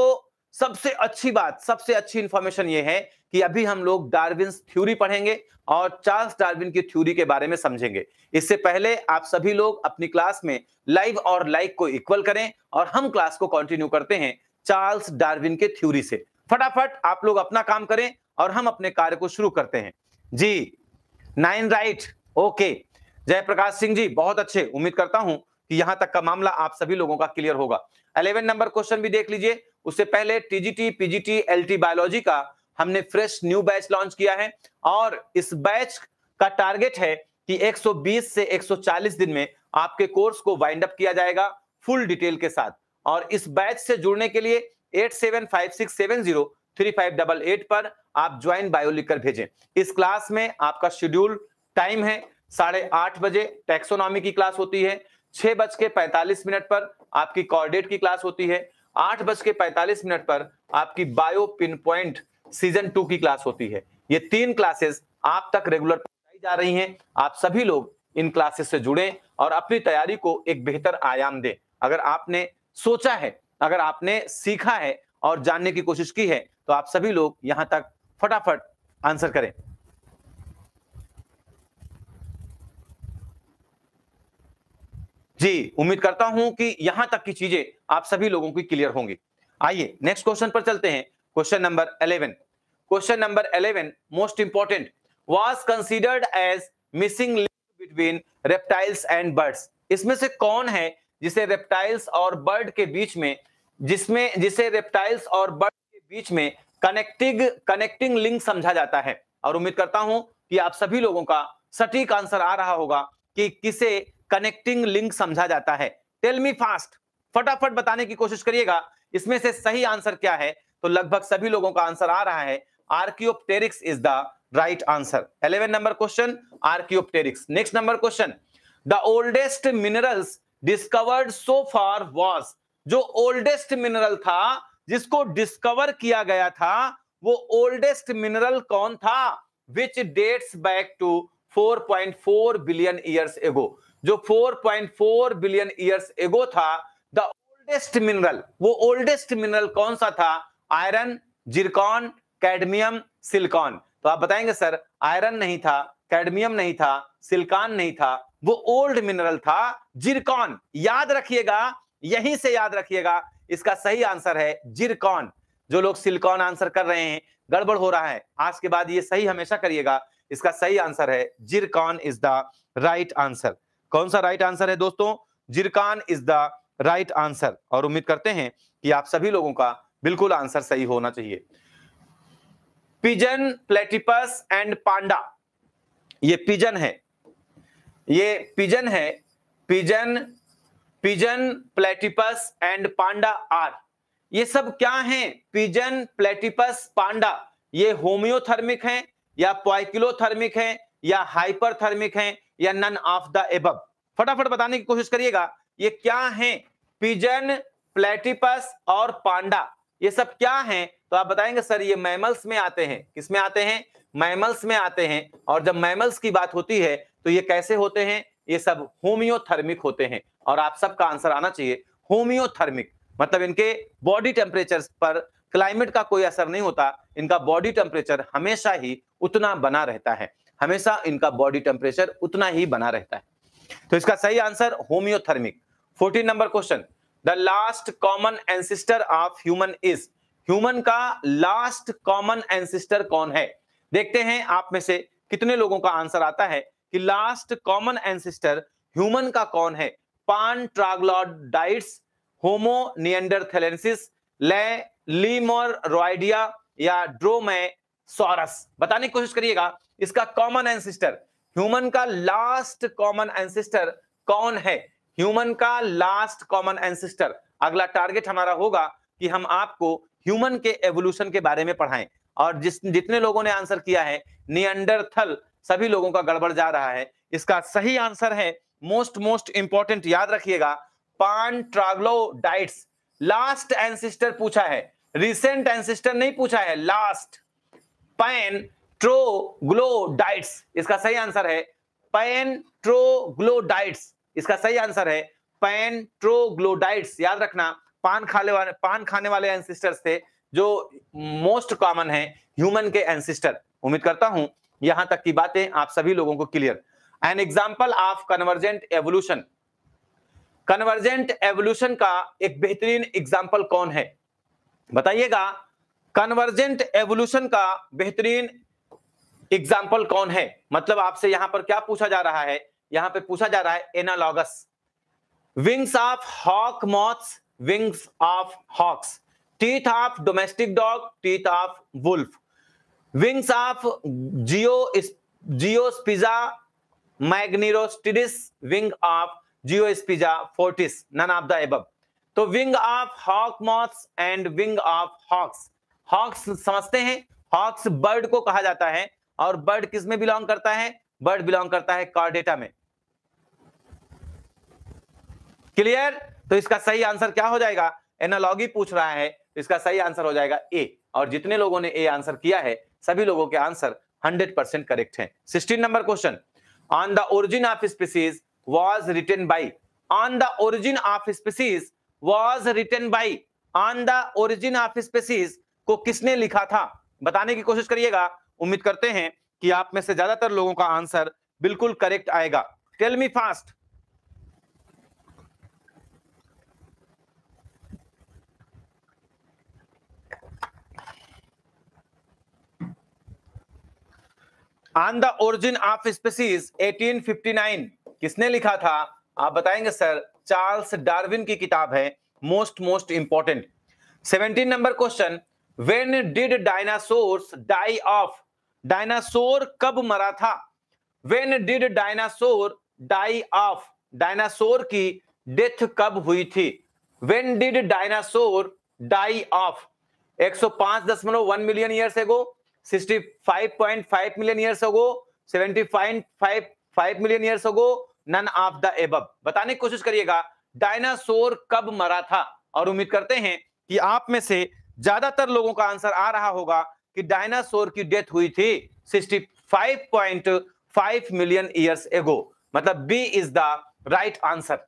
सबसे अच्छी बात सबसे अच्छी इंफॉर्मेशन ये है कि अभी हम लोग डार्विन थ्योरी पढ़ेंगे और चार्ल्स डार्विन की थ्योरी के बारे में समझेंगे इससे पहले आप सभी लोग अपनी क्लास में लाइव और लाइक को इक्वल करें और हम क्लास को कंटिन्यू करते हैं चार्ल्स डार्विन के थ्योरी से फटाफट आप लोग अपना काम करें और हम अपने कार्य को शुरू करते हैं जी nine right okay Jaiprakash Singh ji बहुत अच्छे उम्मीद करता हूं कि यहां तक का मामला आप सभी लोगों का क्लियर होगा अलेवन नंबर क्वेश्चन भी देख लीजिए उससे पहले टीजीटी पीजीटी एलटी बायोलॉजी का हमने फ्रेश न्यू बैच लॉन्च किया है और इस बैच का टारगेट है कि 120 से 140 दिन में आपके कोर्स को वाइंड अप किया जाएगा फुल डिटेल के साथ और इस बैच से जुड़ने के लिए eight seven five six seven zero three five double eight पर आप ज्वाइन बायो लिखकर भेजें इस क्लास में आपका शेड्यूल टाइम है साढ़े आठ बजे टेक्सोनॉमी की क्लास होती है छह बज के पैंतालीस मिनट पर आपकी कॉर्डेट की क्लास होती है आठ बज के पैंतालीस मिनट पर आपकी bio pin point season two की क्लास होती है ये तीन क्लासेस आप तक रेगुलर पढ़ाई जा रही हैं आप सभी लोग इन क्लासेस से जुड़ें और अपनी तैयारी को एक बेहतर आयाम दें अगर आपने सोचा है अगर आपने सीखा है और जानने की कोशिश की है तो आप सभी लोग यहां तक फटाफट आंसर करें जी उम्मीद करता हूं कि यहां तक की चीजें आप सभी लोगों की क्लियर होंगी आइए नेक्स्ट क्वेश्चन पर चलते हैं question number eleven question number eleven most important was considered as missing link between reptiles and birds इसमें से कौन है जिसे रेप्टाइल्स और बर्ड के बीच में जिसमें जिसे रेप्टाइल्स और बर्ड के बीच में कनेक्टिंग कनेक्टिंग लिंक समझा जाता है और उम्मीद करता हूं कि आप सभी लोगों का सटीक आंसर आ रहा होगा कि किसे कनेक्टिंग लिंक समझा जाता है टेल मी फास्ट फटाफट बताने की कोशिश करिएगा इसमें से सही आंसर क्या है तो लगभग सभी लोगों का आंसर आ रहा है archaeopteryx is the right answer eleven number question archaeopteryx next number question the oldest minerals discovered so far was जो ओल्डेस्ट मिनरल था जिसको डिस्कवर किया गया था वो ओल्डेस्ट मिनरल कौन था which dates back to 4.4 billion years ago जो 4.4 बिलियन ईयर्स एगो था द ओल्डेस्ट मिनरल वो ओल्डेस्ट मिनरल कौन सा था आयरन जिरकॉन कैडमियम सिलिकॉन तो आप बताएंगे सर आयरन नहीं था कैडमियम नहीं था सिलिकॉन नहीं था वो ओल्ड मिनरल था जिरकॉन याद रखिएगा यहीं से याद रखिएगा इसका सही आंसर है जिरकॉन जो लोग सिलकॉन आंसर कर रहे हैं गड़बड़ हो रहा है आज के बाद ये सही हमेशा करिएगा इसका सही आंसर है zircon is the right answer कौन सा राइट आंसर है दोस्तों zircon is the right answer और उम्मीद करते हैं कि आप सभी लोगों का बिल्कुल आंसर सही होना चाहिए पिजन प्लेटिपस एंड पांडा ये पिजन है ये पिजन है pigeon pigeon platypus and panda are ये सब क्या हैं पिजन प्लेटिपस पांडा ये होमियोथर्मिक हैं या पॉइकिलोथर्मिक हैं या हाइपरथर्मिक हैं या नन ऑफ द एब फटाफट बताने की कोशिश करिएगा ये क्या हैं पिजन प्लेटिपस और पांडा ये सब क्या हैं तो आप बताएंगे सर ये मैमल्स में आते हैं किसमें आते हैं मैमल्स में आते हैं और जब मैमल्स की बात होती है तो ये कैसे होते हैं ये सब होमियोथर्मिक होते हैं और आप सबका आंसर आना चाहिए होमियोथर्मिक मतलब इनके बॉडी टेम्परेचर पर क्लाइमेट का कोई असर नहीं होता इनका बॉडी टेम्परेचर हमेशा ही उतना बना रहता है हमेशा इनका बॉडी टेम्परेचर उतना ही बना रहता है तो इसका सही answer homeothermic fourteen number question the last common ancestor of human is human का लास्ट कॉमन एंसिस्टर कौन है देखते हैं आप में से कितने लोगों का आंसर आता है कि लास्ट कॉमन एंसिस्टर ह्यूमन का कौन है पान ट्राग्लॉडाइट्स होमो नियंडरथेलेंसिस या लीमोर सोरस या बताने की कोशिश करिएगा इसका कॉमन एंसिस्टर ह्यूमन का लास्ट कॉमन एंसिस्टर कौन है ह्यूमन का लास्ट कॉमन एंसिस्टर अगला टारगेट हमारा होगा कि हम आपको ह्यूमन के एवोल्यूशन के बारे में पढ़ाएं और जिस जितने लोगों ने आंसर किया है नियंडरथल सभी लोगों का गड़बड़ जा रहा है इसका सही आंसर है मोस्ट मोस्ट इंपॉर्टेंट याद रखिएगा पान डाइट्स लास्ट एंसिस्टर पूछा है रिसेंट एंसिस्टर नहीं पूछा है लास्ट पैन डाइट्स इसका सही आंसर है पैन डाइट्स इसका सही आंसर है पेंट्रोग्लोडाइट्स याद रखना पान खाने वाले पान खाने वाले एंसिस्टर्स थे जो मोस्ट कॉमन है ह्यूमन के एंसिस्टर उम्मीद करता हूं यहां तक की बातें आप सभी लोगों को clear an example of convergent evolution convergent evolution का एक बेहतरीन एग्जाम्पल कौन है बताइएगा कन्वर्जेंट एवोल्यूशन का बेहतरीन एग्जाम्पल कौन है मतलब आपसे यहां पर क्या पूछा जा रहा है यहां पे पूछा जा रहा है analogous wings of hawk moths wings of hawks teeth of domestic dog teeth of wolf wings of geo geospiza magnirostris wing of geospiza fortis none of the above तो wing of hawk moths and wing of hawks hawks समझते हैं hawks bird को कहा जाता है और bird किसमें belong करता है बर्ड बिलोंग करता है कॉर्डेटा में क्लियर तो इसका सही आंसर क्या हो जाएगा एनालॉगी पूछ रहा है तो इसका सही आंसर हो जाएगा ए और जितने लोगों ने ए आंसर किया है सभी लोगों के आंसर 100 परसेंट करेक्ट है sixteen number question on the origin of species was written by on the origin of species was written by on the origin of species को किसने लिखा था बताने की कोशिश करिएगा उम्मीद करते हैं कि आप में से ज्यादातर लोगों का आंसर बिल्कुल करेक्ट आएगा tell me fast on the origin of species 1859 किसने लिखा था आप बताएंगे सर चार्ल्स डार्विन की किताब है most most important 17 number question when did dinosaurs die off dinosaur कब मरा था when did dinosaur die off dinosaur की डेथ कब हुई थी when did dinosaur die off 105.1 million years ago 65.5 million years ago 70.5 million years ago none of the above बताने की कोशिश करिएगा डायनासोर कब मरा था और उम्मीद करते हैं कि आप में से ज्यादातर लोगों का आंसर आ रहा होगा कि डायनासोर की डेथ हुई थी 65.5 मिलियन ईयर्स एगो मतलब B is the right answer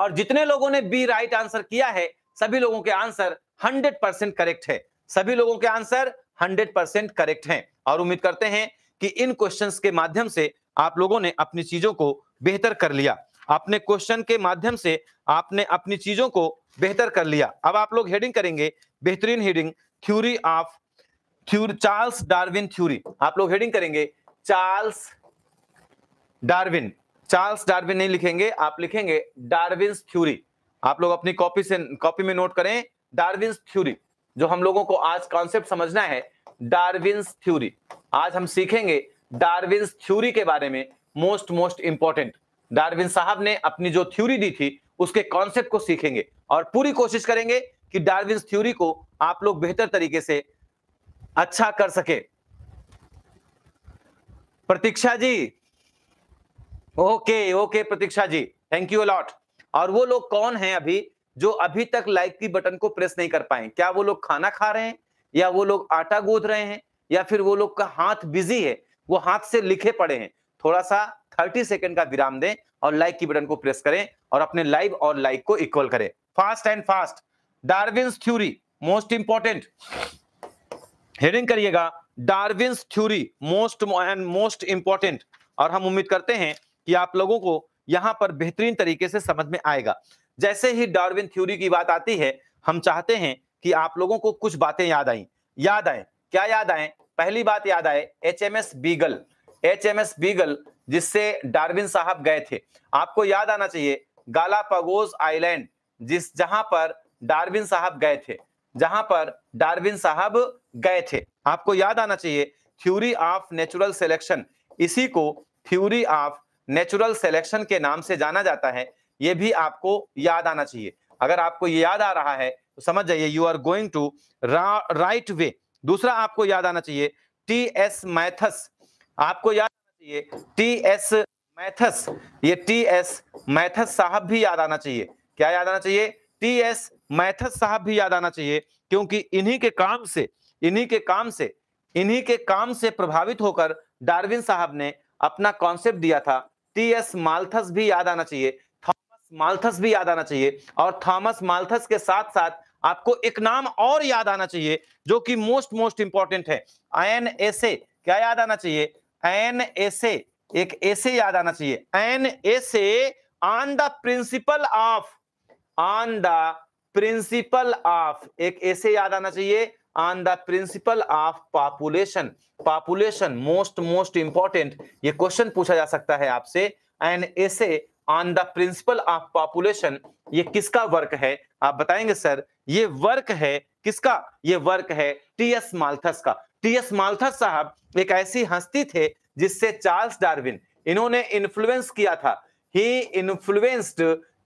और जितने लोगों ने बी राइट आंसर किया है सभी लोगों के आंसर 100 परसेंट करेक्ट है सभी लोगों के आंसर हंड्रेड परसेंट करेक्ट हैं और उम्मीद करते हैं कि इन क्वेश्चन के माध्यम से आप लोगों ने अपनी चीजों को बेहतर कर लिया अपने क्वेश्चन के माध्यम से आपने अपनी चीजों को बेहतर कर लिया अब आप लोग हेडिंग करेंगे बेहतरीन heading theory of theory Charles Darwin theory आप लोग हेडिंग करेंगे चार्ल्स डार्विन चार्ल्स डार्विन नहीं लिखेंगे आप लिखेंगे डार्विन थ्यूरी आप लोग अपनी कॉपी से कॉपी में नोट करें डार्विन थ्यूरी जो हम लोगों को आज कॉन्सेप्ट समझना है डार्विंस थ्योरी आज हम सीखेंगे डार्विंस थ्योरी के बारे में मोस्ट मोस्ट इंपॉर्टेंट डार्विन साहब ने अपनी जो थ्योरी दी थी उसके कॉन्सेप्ट को सीखेंगे और पूरी कोशिश करेंगे कि डार्विन थ्योरी को आप लोग बेहतर तरीके से अच्छा कर सके Pratiksha ji okay okay Pratiksha ji thank you a lot और वो लोग कौन हैं अभी जो अभी तक लाइक की बटन को प्रेस नहीं कर पाए क्या वो लोग खाना खा रहे हैं या वो लोग आटा गूंथ रहे हैं या फिर वो लोग का हाथ बिजी है वो हाथ से लिखे पड़े हैं थोड़ा सा थर्टी सेकेंड का विराम दें और लाइक की बटन को प्रेस करें और अपने लाइव और लाइक को इक्वल करें fast and fast Darwin theory most important heading करिएगा Darwin theory most and most important और हम उम्मीद करते हैं कि आप लोगों को यहां पर बेहतरीन तरीके से समझ में आएगा जैसे ही डार्विन थ्योरी की बात आती है हम चाहते हैं कि आप लोगों को कुछ बातें याद आई याद आए क्या याद आए पहली बात याद आए H M S Beagle H M S Beagle जिससे डार्विन साहब गए थे आपको याद आना चाहिए गालापागोस आइलैंड जिस जहां पर डार्विन साहब गए थे जहां पर डार्विन साहब गए थे आपको याद आना चाहिए थ्योरी ऑफ नेचुरल सिलेक्शन इसी को थ्योरी ऑफ नेचुरल सिलेक्शन के नाम से जाना जाता है ये भी आपको याद आना चाहिए अगर आपको ये याद आ रहा है तो समझ जाइए you are going to right way दूसरा आपको याद आना चाहिए टी एस मैथस आपको याद आना चाहिए टी एस मैथस ये टी एस मैथस साहब भी याद आना चाहिए क्या याद आना चाहिए टी एस मैथस साहब भी याद आना चाहिए क्योंकि इन्हीं के काम से इन्हीं के काम से इन्हीं के काम से प्रभावित होकर डार्विन साहब ने अपना कॉन्सेप्ट दिया था टी एस मालथस भी याद आना चाहिए माल्थस भी याद आना चाहिए और थॉमस माल्थस के साथ साथ आपको एक नाम और याद आना चाहिए जो कि मोस्ट मोस्ट इंपॉर्टेंट है एन एसे क्या याद आना चाहिए एन एसे एक ऐसे याद आना चाहिए an essay on the principle of on the principle of एक ऐसे याद आना चाहिए on the principle of population population most most important ये क्वेश्चन पूछा जा सकता है आपसे and essay on the principle of population ये किसका वर्क है आप बताएंगे सर ये वर्क है किसका ये वर्क है टीएस माल्थस का टीएस माल्थस साहब एक ऐसी हस्ती थे जिससे चार्ल्स डार्विन इन्होंने इन्फ्लुएंस किया था ही इन्फ्लुएंस्ड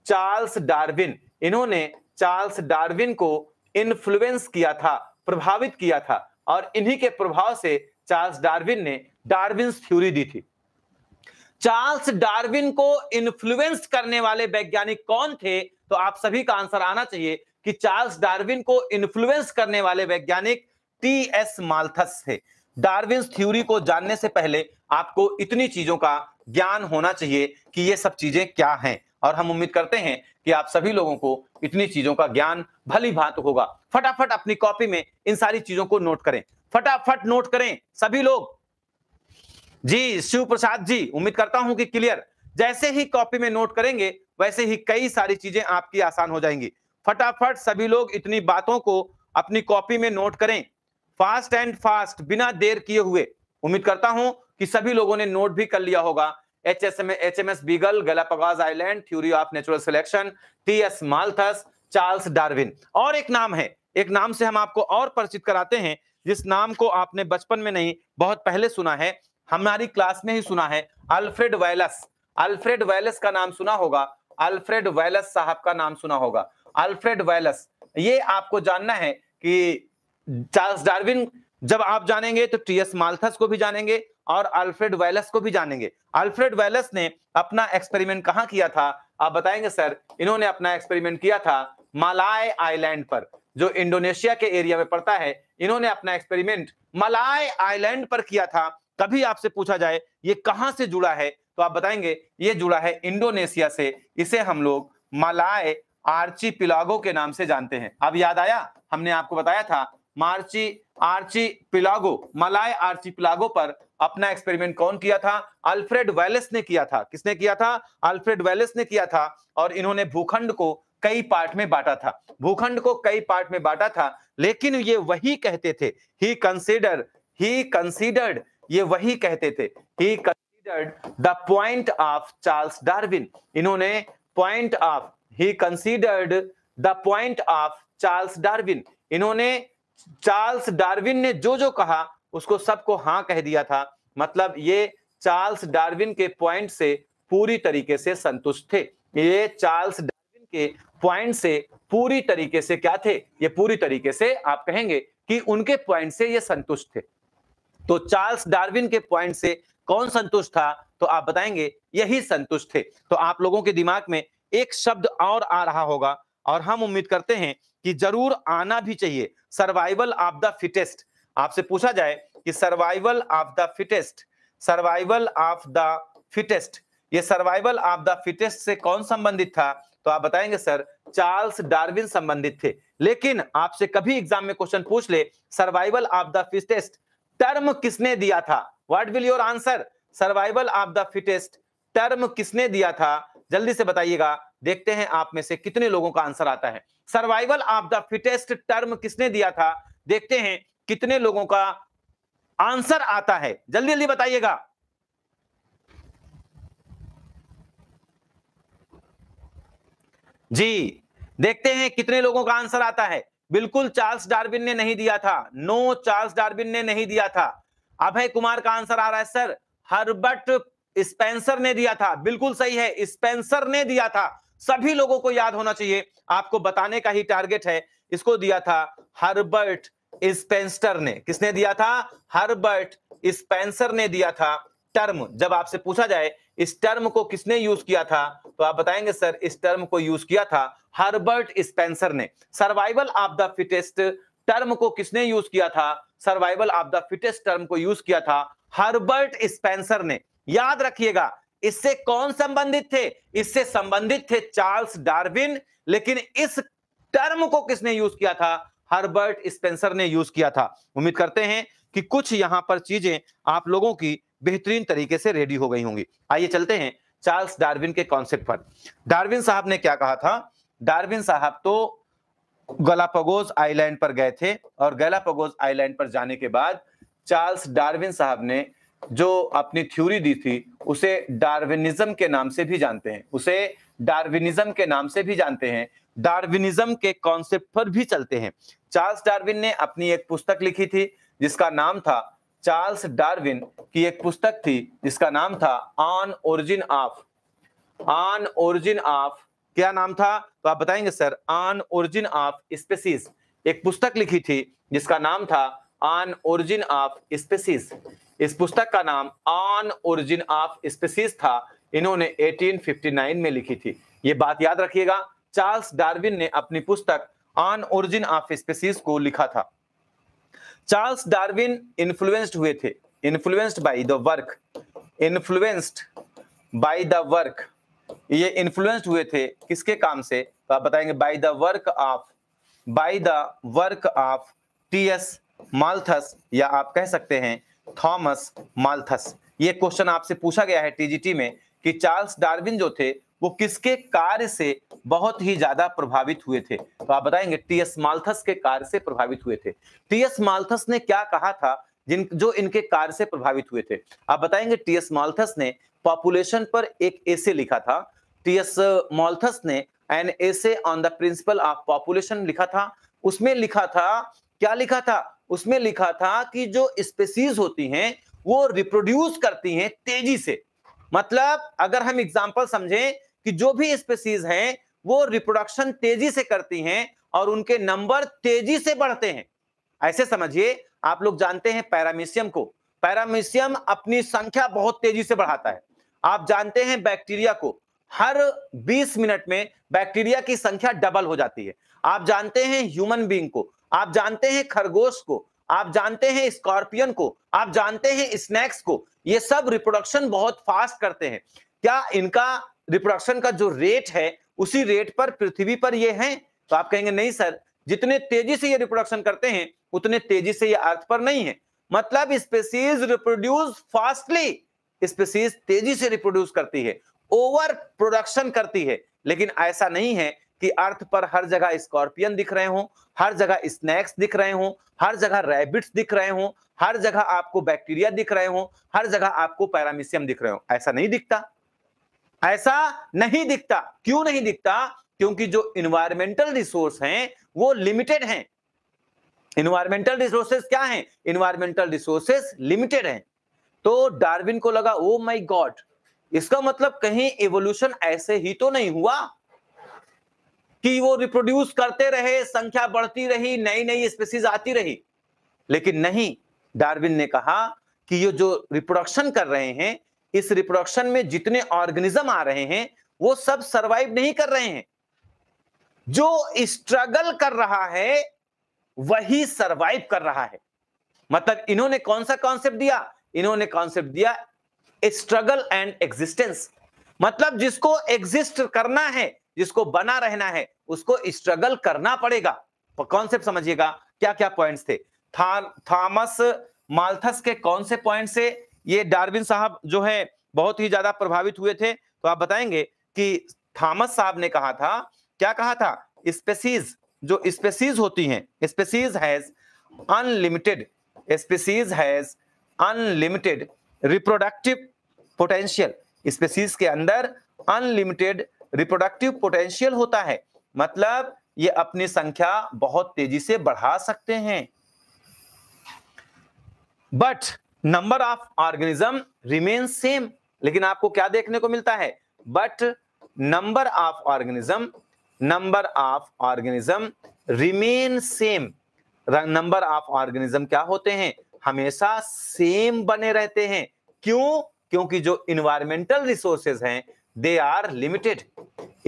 चार्ल्स डार्विन इन्होंने चार्ल्स डार्विन को इन्फ्लुएंस किया था प्रभावित किया था और इन्हीं के प्रभाव से चार्ल्स डार्विन ने डार्विन थ्योरी दी थी चार्ल्स डार्विन को इन्फ्लुएंस करने वाले वैज्ञानिक कौन थे तो आप सभी का आंसर आना चाहिए कि चार्ल्स डार्विन को इन्फ्लुएंस करने वाले वैज्ञानिक टी एस माल्थस थे डार्विन थ्योरी को जानने से पहले आपको इतनी चीजों का ज्ञान होना चाहिए कि ये सब चीजें क्या हैं और हम उम्मीद करते हैं कि आप सभी लोगों को इतनी चीजों का ज्ञान भली भांत होगा फटाफट अपनी कॉपी में इन सारी चीजों को नोट करें फटाफट नोट करें सभी लोग जी शिव प्रसाद जी उम्मीद करता हूं कि क्लियर जैसे ही कॉपी में नोट करेंगे वैसे ही कई सारी चीजें आपकी आसान हो जाएंगी फटाफट सभी लोग इतनी बातों को अपनी कॉपी में नोट करें फास्ट एंड फास्ट बिना देर किए हुए उम्मीद करता हूं कि सभी लोगों ने नोट भी कर लिया होगा H S M H M S Beagle Galapagos island theory of natural selection T S Malthus Charles Darwin और एक नाम है एक नाम से हम आपको और परिचित कराते हैं जिस नाम को आपने बचपन में नहीं बहुत पहले सुना है हमारी क्लास में ही सुना है अल्फ्रेड वैलस अल्फ्रेड वैलस का नाम सुना होगा अल्फ्रेड वैलस साहब का नाम सुना होगा अल्फ्रेड वैलस ये आपको जानना है कि चार्ल्स डार्विन जब आप जानेंगे तो टीएस माल्थस को भी जानेंगे और अल्फ्रेड वैलस को भी जानेंगे अल्फ्रेड वैलस ने अपना एक्सपेरिमेंट कहाँ किया था आप बताएंगे सर इन्होंने अपना एक्सपेरिमेंट किया था मलाय आइलैंड पर जो इंडोनेशिया के एरिया में पड़ता है इन्होंने अपना एक्सपेरिमेंट मलाय आइलैंड पर किया था कभी आपसे पूछा जाए ये कहां से जुड़ा है तो आप बताएंगे ये जुड़ा है इंडोनेशिया से इसे हम लोग मलाय आर्ची पिलागो के नाम से जानते हैं अब याद आया हमने आपको बताया था मार्ची आर्ची पिलागो मलाय आर्ची पिलागो पर अपना एक्सपेरिमेंट कौन किया था अल्फ्रेड वेलेस ने किया था किसने किया था अल्फ्रेड वेलेस ने किया था और इन्होंने भूखंड को कई पार्ट में बांटा था भूखंड को कई पार्ट में बांटा था लेकिन ये वही कहते थे ही कंसिडर ही कंसिडर्ड ये वही कहते थे he considered the point of Charles Darwin इन्होंने point of he considered the point of Charles Darwin इन्होंने चार्ल्स डार्विन ने जो जो कहा उसको सबको हाँ कह दिया था मतलब ये चार्ल्स डार्विन के पॉइंट से पूरी तरीके से संतुष्ट थे ये चार्ल्स डार्विन के पॉइंट से पूरी तरीके से क्या थे ये पूरी तरीके से आप कहेंगे कि उनके पॉइंट से ये संतुष्ट थे तो चार्ल्स डार्विन के पॉइंट से कौन संतुष्ट था तो आप बताएंगे यही संतुष्ट थे तो आप लोगों के दिमाग में एक शब्द और आ रहा होगा और हम उम्मीद करते हैं कि जरूर आना भी चाहिए सर्वाइवल ऑफ द फिटेस्ट आपसे पूछा जाए कि survival of the fittest survival of the fittest ये सर्वाइवल ऑफ द फिटेस्ट से कौन संबंधित था तो आप बताएंगे सर चार्ल्स डार्विन संबंधित थे लेकिन आपसे कभी एग्जाम में क्वेश्चन पूछ ले survival of the fittest term किसने दिया था what will your answer survival of the fittest term किसने दिया था जल्दी से बताइएगा देखते हैं आप में से कितने लोगों का आंसर आता है survival of the fittest term किसने दिया था देखते हैं कितने लोगों का आंसर आता है जल्दी जल्दी बताइएगा जी देखते हैं कितने लोगों का आंसर आता है बिल्कुल चार्ल्स डार्विन ने नहीं दिया था नो चार्ल्स डार्विन ने नहीं दिया था अभय कुमार का आंसर आ रहा है सर हर्बर्ट स्पेंसर ने दिया था बिल्कुल सही है स्पेंसर ने दिया था सभी लोगों को याद होना चाहिए आपको बताने का ही टारगेट है इसको दिया था हर्बर्ट स्पेंसर ने किसने दिया था हर्बर्ट स्पेंसर ने दिया था टर्म जब आपसे पूछा जाए इस टर्म को किसने यूज किया था तो आप बताएंगे सर इस टर्म को यूज किया था हर्बर्ट स्पेंसर ने survival of the fittest term को किसने यूज किया था survival of the fittest term को यूज किया था हर्बर्ट स्पेंसर ने याद रखिएगा इससे कौन संबंधित थे इससे संबंधित थे चार्ल्स डार्विन लेकिन इस टर्म को किसने यूज किया था हर्बर्ट स्पेंसर ने यूज किया था उम्मीद करते हैं कि कुछ यहां पर चीजें आप लोगों की बेहतरीन तरीके से रेडी हो गई होंगी आइए चलते हैं चार्ल्स डार्विन के कॉन्सेप्ट पर डार्विन साहब ने क्या कहा था डार्विन साहब तो गलापगोज आइलैंड पर गए थे और गलापगोज आइलैंड पर जाने के बाद चार्ल्स डार्विन साहब ने जो अपनी थ्योरी दी थी उसे डार्विनिज्म के नाम से भी जानते हैं उसे डार्विनिज्म के नाम से भी जानते हैं डार्विनिज्म के कॉन्सेप्ट पर भी चलते हैं चार्ल्स डार्विन ने अपनी एक पुस्तक लिखी थी जिसका नाम था चार्ल्स डार्विन की एक पुस्तक थी जिसका नाम था on origin of on origin of क्या नाम था तो आप बताएंगे sir on origin of species एक पुस्तक लिखी थी जिसका नाम था ऑन ओरिजिन ऑफ स्पेसीज इस पुस्तक का नाम ऑन ओरिजिन ऑफ स्पेसीज था इन्होंने 1859 में लिखी थी ये बात याद रखिएगा चार्ल्स डार्विन ने अपनी पुस्तक ऑन ओरिजिन ऑफ स्पेसीज को लिखा था चार्ल्स डार्विन इन्फ्लुएंस्ड हुए थे influenced by the work influenced by the work ये इन्फ्लुएंस्ड हुए थे किसके काम से तो आप बताएंगे by the work of by the work of T S Malthus या आप कह सकते हैं थॉमस माल्थस ये क्वेश्चन आपसे पूछा गया है टीजीटी में कि चार्ल्स डार्विन जो थे वो किसके कार्य से बहुत ही ज्यादा प्रभावित हुए थे तो आप बताएंगे टी एस के कार्य से प्रभावित हुए थे टी एस ने क्या कहा था जिन जो इनके कार्य से प्रभावित हुए थे आप बताएंगे टी एस ने पॉपुलेशन पर एक एसे लिखा था टी एस मॉल्थस ने an essay on the principle of population लिखा था उसमें लिखा था क्या लिखा था उसमें लिखा था कि जो स्पेसीज होती हैं वो रिप्रोड्यूस करती हैं तेजी से मतलब अगर हम एग्जाम्पल समझें कि जो भी स्पेसीज हैं वो रिप्रोडक्शन तेजी से करती हैं और उनके नंबर तेजी से बढ़ते हैं ऐसे समझिए आप लोग जानते हैं पैरामीशियम को पैरामीशियम अपनी संख्या बहुत तेजी से बढ़ाता है आप जानते हैं बैक्टीरिया को हर 20 मिनट में बैक्टीरिया की संख्या डबल हो जाती है आप जानते हैं ह्यूमन बींग को आप जानते हैं खरगोश को आप जानते हैं स्कॉर्पियन को आप जानते हैं स्नैक्स को ये सब रिप्रोडक्शन बहुत फास्ट करते हैं क्या इनका रिप्रोडक्शन का जो रेट है उसी रेट पर पृथ्वी पर ये हैं तो आप कहेंगे नहीं सर जितने तेजी से ये रिप्रोडक्शन करते हैं उतने तेजी से ये अर्थ पर नहीं है मतलब स्पेसीज रिप्रोड्यूस फास्टली स्पेसीज तेजी से रिप्रोड्यूस करती है ओवर प्रोडक्शन करती है लेकिन ऐसा नहीं है कि अर्थ पर हर जगह स्कॉर्पियन दिख रहे हों हर जगह स्नैक्स दिख रहे हों हर जगह रैबिट्स दिख रहे हों हर जगह आपको बैक्टीरिया दिख रहे हों हर जगह आपको पैरामिशियम दिख रहे हो ऐसा नहीं दिखता ऐसा नहीं दिखता क्यों नहीं दिखता क्योंकि जो इन्वायरमेंटल रिसोर्स हैं वो लिमिटेड हैं इन्वायरमेंटल रिसोर्सेस क्या हैं इन्वायरमेंटल रिसोर्सेस लिमिटेड हैं तो डार्विन को लगा ओ माय गॉड इसका मतलब कहीं एवोल्यूशन ऐसे ही तो नहीं हुआ कि वो रिप्रोड्यूस करते रहे संख्या बढ़ती रही नई नई स्पेसीज आती रही लेकिन नहीं डार्विन ने कहा कि ये जो रिप्रोडक्शन कर रहे हैं इस रिप्रोडक्शन में जितने ऑर्गेनिज्म आ रहे हैं वो सब सरवाइव नहीं कर रहे हैं जो स्ट्रगल कर रहा है वही सरवाइव कर रहा है मतलब इन्होंने कौन सा कॉन्सेप्ट दिया इन्होंने कॉन्सेप्ट दिया स्ट्रगल एंड एग्जिस्टेंस मतलब जिसको एग्जिस्ट करना है जिसको बना रहना है उसको स्ट्रगल करना पड़ेगा कॉन्सेप्ट समझिएगा क्या क्या पॉइंट्स थे थॉमस माल्थस के कौन से पॉइंट से ये डार्विन साहब जो है बहुत ही ज्यादा प्रभावित हुए थे तो आप बताएंगे कि थॉमस साहब ने कहा था क्या कहा था स्पेसीज जो स्पेसीज होती हैं species has unlimited species has unlimited reproductive potential species के अंदर अनलिमिटेड रिप्रोडक्टिव पोटेंशियल होता है मतलब ये अपनी संख्या बहुत तेजी से बढ़ा सकते हैं but number of organism remain same लेकिन आपको क्या देखने को मिलता है but number of organism number of organism remain same number of organism क्या होते हैं हमेशा सेम बने रहते हैं क्यों क्योंकि जो इन्वायरमेंटल रिसोर्सेज हैं they are limited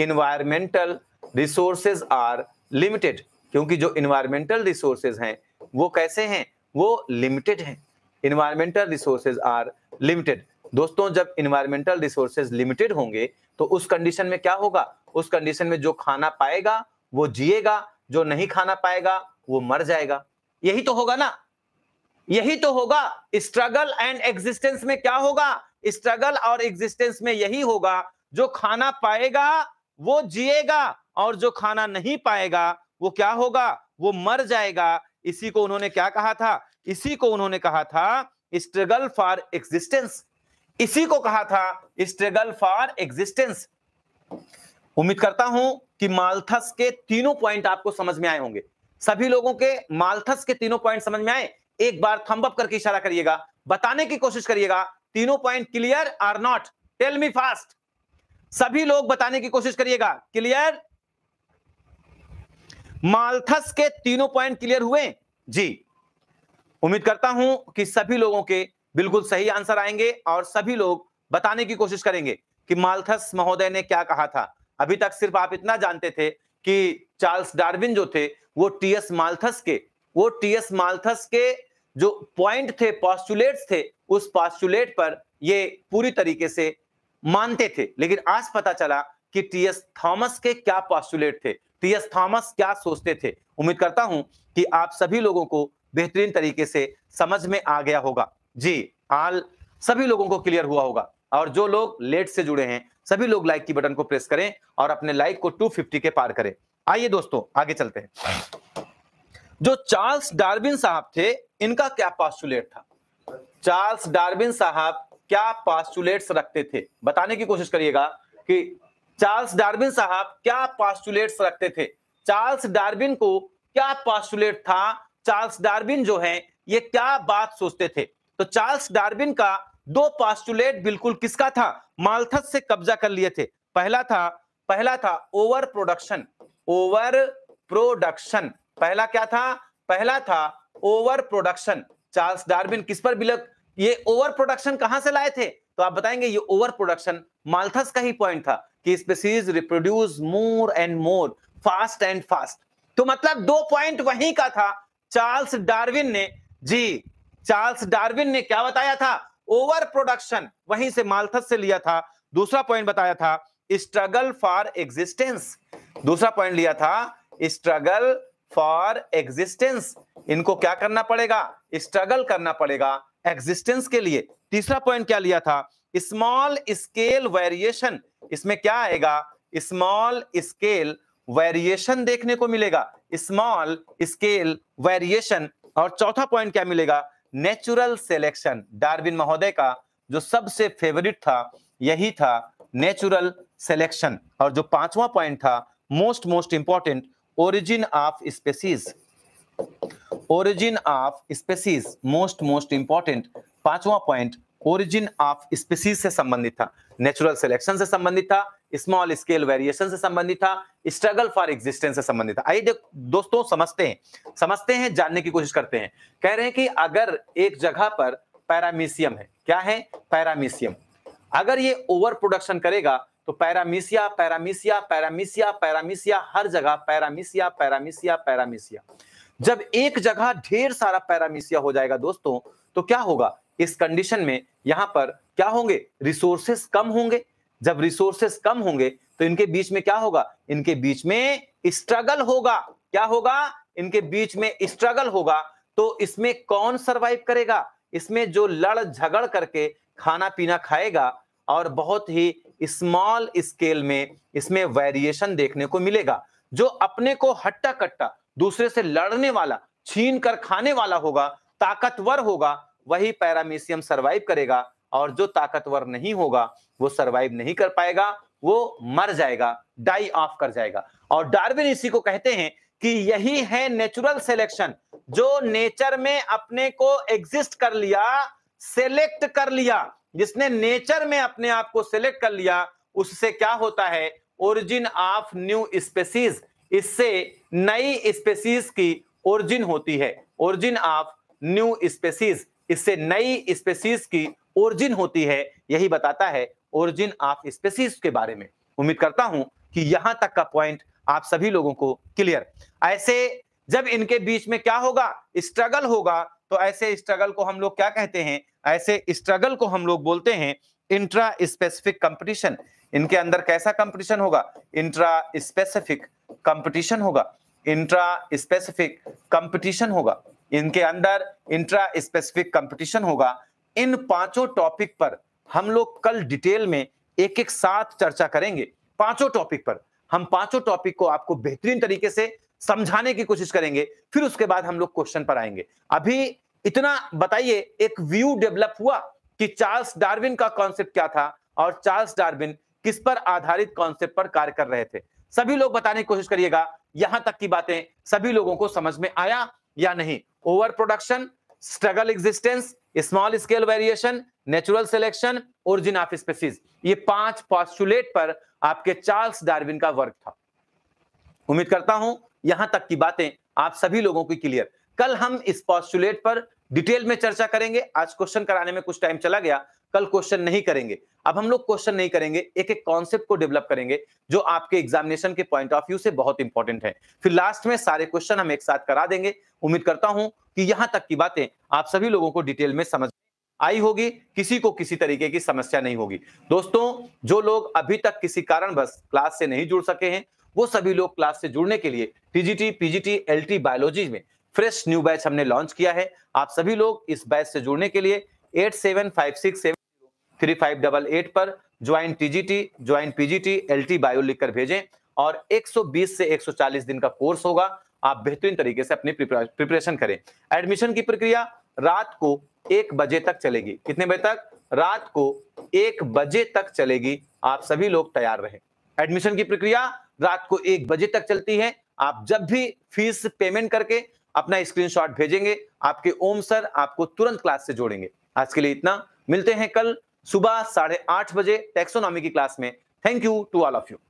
environmental resources are limited क्योंकि जो इन्वायरमेंटल रिसोर्सेज हैं वो कैसे हैं वो लिमिटेड हैं इन्वायरमेंटल रिसोर्सेज आर लिमिटेड दोस्तों जब इन्वायरमेंटल रिसोर्सेज लिमिटेड होंगे तो उस कंडीशन में क्या होगा उस कंडीशन में जो खाना पाएगा वो जिएगा जो नहीं खाना पाएगा वो मर जाएगा यही तो होगा ना यही तो होगा स्ट्रगल एंड एग्जिस्टेंस में क्या होगा स्ट्रगल और एग्जिस्टेंस में यही होगा जो खाना पाएगा वो जिएगा और जो खाना नहीं पाएगा वो क्या होगा वो मर जाएगा इसी को उन्होंने क्या कहा था इसी को उन्होंने कहा था स्ट्रगल फॉर एग्जिस्टेंस इसी को कहा था स्ट्रगल फॉर एग्जिस्टेंस उम्मीद करता हूं कि मालथस के तीनों पॉइंट आपको समझ में आए होंगे सभी लोगों के मालथस के तीनों पॉइंट समझ में आए एक बार थम्बअप करके इशारा करिएगा बताने की कोशिश करिएगा तीनों point clear are not tell me fast सभी लोग बताने की कोशिश करिएगा क्लियर मालथस के तीनों पॉइंट क्लियर हुए जी उम्मीद करता हूं कि सभी लोगों के बिल्कुल सही आंसर आएंगे और सभी लोग बताने की कोशिश करेंगे कि मालथस महोदय ने क्या कहा था अभी तक सिर्फ आप इतना जानते थे कि चार्ल्स डार्विन जो थे वो टीएस मालथस के वो टीएस मालथस के जो पॉइंट थे पॉस्टुलेट्स थे उस पॉस्टुलेट पर ये पूरी तरीके से मानते थे लेकिन आज पता चला कि टीएस थॉमस के क्या पॉस्टुलेट थे टीएस थॉमस क्या सोचते थे उम्मीद करता हूं कि आप सभी लोगों को बेहतरीन तरीके से समझ में आ गया होगा जी आल सभी लोगों को क्लियर हुआ होगा और जो लोग लेट से जुड़े हैं सभी लोग लाइक की बटन को प्रेस करें और अपने लाइक को 250 के पार करें आइए दोस्तों आगे चलते हैं जो चार्ल्स डार्विन साहब थे इनका क्या पॉस्टुलेट था चार्ल्स डार्विन साहब क्या पॉस्टुलेट्स रखते थे बताने की कोशिश करिएगा कि चार्ल्स डार्विन साहब क्या पास्टुलेट रखते थे चार्ल्स डार्विन को क्या पास्टुलेट था चार्ल्स डार्विन जो है ये क्या बात सोचते थे तो चार्ल्स डार्विन का दो पास्टुलेट बिल्कुल किसका था मालथस से कब्जा कर लिए थे पहला था पहला था ओवर प्रोडक्शन ओवर प्रोडक्शन पहला क्या था पहला था ओवर प्रोडक्शन चार्ल्स डार्विन किस पर बिलक ये ओवर प्रोडक्शन कहां से लाए थे तो आप बताएंगे ये ओवर प्रोडक्शन मालथस का ही पॉइंट था कि species reproduce more and more fast and fast तो मतलब दो पॉइंट वहीं का था चार्ल्स डार्विन ने जी चार्ल्स डार्विन ने क्या बताया था ओवर प्रोडक्शन वहीं से मालथस से लिया था दूसरा पॉइंट बताया था स्ट्रगल फॉर एग्जिस्टेंस दूसरा पॉइंट लिया था स्ट्रगल फॉर एग्जिस्टेंस इनको क्या करना पड़ेगा स्ट्रगल करना पड़ेगा एग्जिस्टेंस के लिए तीसरा पॉइंट क्या लिया था स्मॉल स्केल वेरिएशन इसमें क्या आएगा स्मॉल स्केल वेरिएशन देखने को मिलेगा स्मॉल स्केल वेरिएशन और चौथा पॉइंट क्या मिलेगा नेचुरल सिलेक्शन डार्विन महोदय का जो सबसे फेवरेट था यही था नेचुरल सिलेक्शन और जो पांचवा पॉइंट था most most important origin of species origin of species most most important पांचवा पॉइंट ओरिजिन ऑफ स्पीसीज से संबंधित था नेचुरल सिलेक्शन से संबंधित था स्मॉल स्केल वेरिएशन से संबंधित था स्ट्रगल फॉर एग्जिस्टेंस से संबंधित था आइए दोस्तों समझते हैं समझते हैं जानने की कोशिश करते हैं कह रहे हैं कि अगर एक जगह पर पैरामीशियम है क्या है पैरामीसियम अगर ये ओवर प्रोडक्शन करेगा तो पैरामीसिया पैरामीशिया पैरामीशिया पैरामीसिया हर जगह पैरामीशिया पैरामीशिया पैरामीशिया जब एक जगह ढेर सारा पैरामीसिया हो जाएगा दोस्तों तो क्या होगा इस कंडीशन में यहाँ पर क्या होंगे रिसोर्सेस कम होंगे जब रिसोर्सेस कम होंगे तो इनके बीच में क्या होगा इनके बीच में स्ट्रगल होगा क्या होगा इनके बीच में स्ट्रगल होगा तो इसमें कौन सरवाइव करेगा इसमें जो लड़ झगड़ करके खाना पीना खाएगा और बहुत ही स्मॉल स्केल में इसमें वेरिएशन देखने को मिलेगा जो अपने को हट्टा कट्टा दूसरे से लड़ने वाला छीन कर खाने वाला होगा ताकतवर होगा वही पैरामीशियम सरवाइव करेगा और जो ताकतवर नहीं होगा वो सरवाइव नहीं कर पाएगा वो मर जाएगा डाई ऑफ कर जाएगा और डार्विन इसी को कहते हैं कि यही है नेचुरल सिलेक्शन जो नेचर में अपने को एग्जिस्ट कर लिया सेलेक्ट कर लिया जिसने नेचर में अपने आप को सेलेक्ट कर लिया उससे क्या होता है ओरिजिन ऑफ न्यू स्पेसीज इससे नई स्पेसीज की ओरिजिन होती है ओरिजिन ऑफ न्यू स्पेसीज इससे नई स्पेसीज की ओरिजिन होती है यही बताता है ओरिजिन ऑफ स्पेसीज के बारे में उम्मीद करता हूं कि यहां तक का पॉइंट आप सभी लोगों को क्लियर ऐसे जब इनके बीच में क्या होगा स्ट्रगल होगा तो ऐसे स्ट्रगल को हम लोग क्या कहते हैं ऐसे स्ट्रगल को हम लोग बोलते हैं इंट्रा स्पेसिफिक कंपटीशन इनके अंदर कैसा कंपटीशन होगा इंट्रा स्पेसिफिक कंपटीशन होगा इंट्रा स्पेसिफिक कंपटीशन होगा इनके अंदर इंट्रा स्पेसिफिक कंपटीशन होगा इन पांचों टॉपिक पर हम लोग कल डिटेल में एक एक साथ चर्चा करेंगे पांचों टॉपिक पर हम पांचों टॉपिक को आपको बेहतरीन तरीके से समझाने की कोशिश करेंगे फिर उसके बाद हम लोग क्वेश्चन पर आएंगे अभी इतना बताइए एक व्यू डेवलप हुआ कि चार्ल्स डार्विन का कॉन्सेप्ट क्या था और चार्ल्स डार्विन किस पर आधारित कॉन्सेप्ट पर कार्य कर रहे थे सभी लोग बताने की कोशिश करिएगा यहां तक की बातें सभी लोगों को समझ में आया या नहीं overproduction struggle existence small scale variation natural selection origin of species ये पांच पॉस्टुलेट पर आपके चार्ल्स डार्विन का वर्क था उम्मीद करता हूं यहां तक की बातें आप सभी लोगों की क्लियर कल हम इस पॉस्टुलेट पर डिटेल में चर्चा करेंगे आज क्वेश्चन कराने में कुछ टाइम चला गया कल क्वेश्चन नहीं करेंगे अब हम लोग क्वेश्चन नहीं करेंगे एक एक कॉन्सेप्ट को डेवलप करेंगे जो आपके एग्जामिनेशन के पॉइंट ऑफ व्यू से बहुत इंपॉर्टेंट है फिर लास्ट में सारे क्वेश्चन हम एक साथ करा देंगे उम्मीद करता हूं कि यहां तक की बातें आप सभी लोगों को डिटेल में समझ आई होगी किसी को किसी तरीके की समस्या नहीं होगी दोस्तों जो लोग अभी तक किसी कारणवश क्लास से नहीं जुड़ सके हैं वो सभी लोग क्लास से जुड़ने के लिए टीजीटी पीजीटी एलटी बायोलॉजी में फ्रेश न्यू बैच हमने लॉन्च किया है आप सभी लोग इस बैच से जुड़ने के लिए eight seven five six seven three five double eight पर join TGT join PGT LT bio लिखकर भेजें और 120 से 140 दिन का कोर्स होगा आप बेहतरीन तरीके से अपनी प्रिपरेशन करें एडमिशन की प्रक्रिया रात को एक बजे तक चलेगी कितने बजे तक रात को एक बजे तक चलेगी आप सभी लोग तैयार रहे एडमिशन की प्रक्रिया रात को एक बजे तक चलती है आप जब भी फीस पेमेंट करके अपना स्क्रीनशॉट भेजेंगे आपके ओम सर आपको तुरंत क्लास से जोड़ेंगे आज के लिए इतना मिलते हैं कल सुबह साढ़े आठ बजे टेक्सोनॉमी की क्लास में thank you to all of you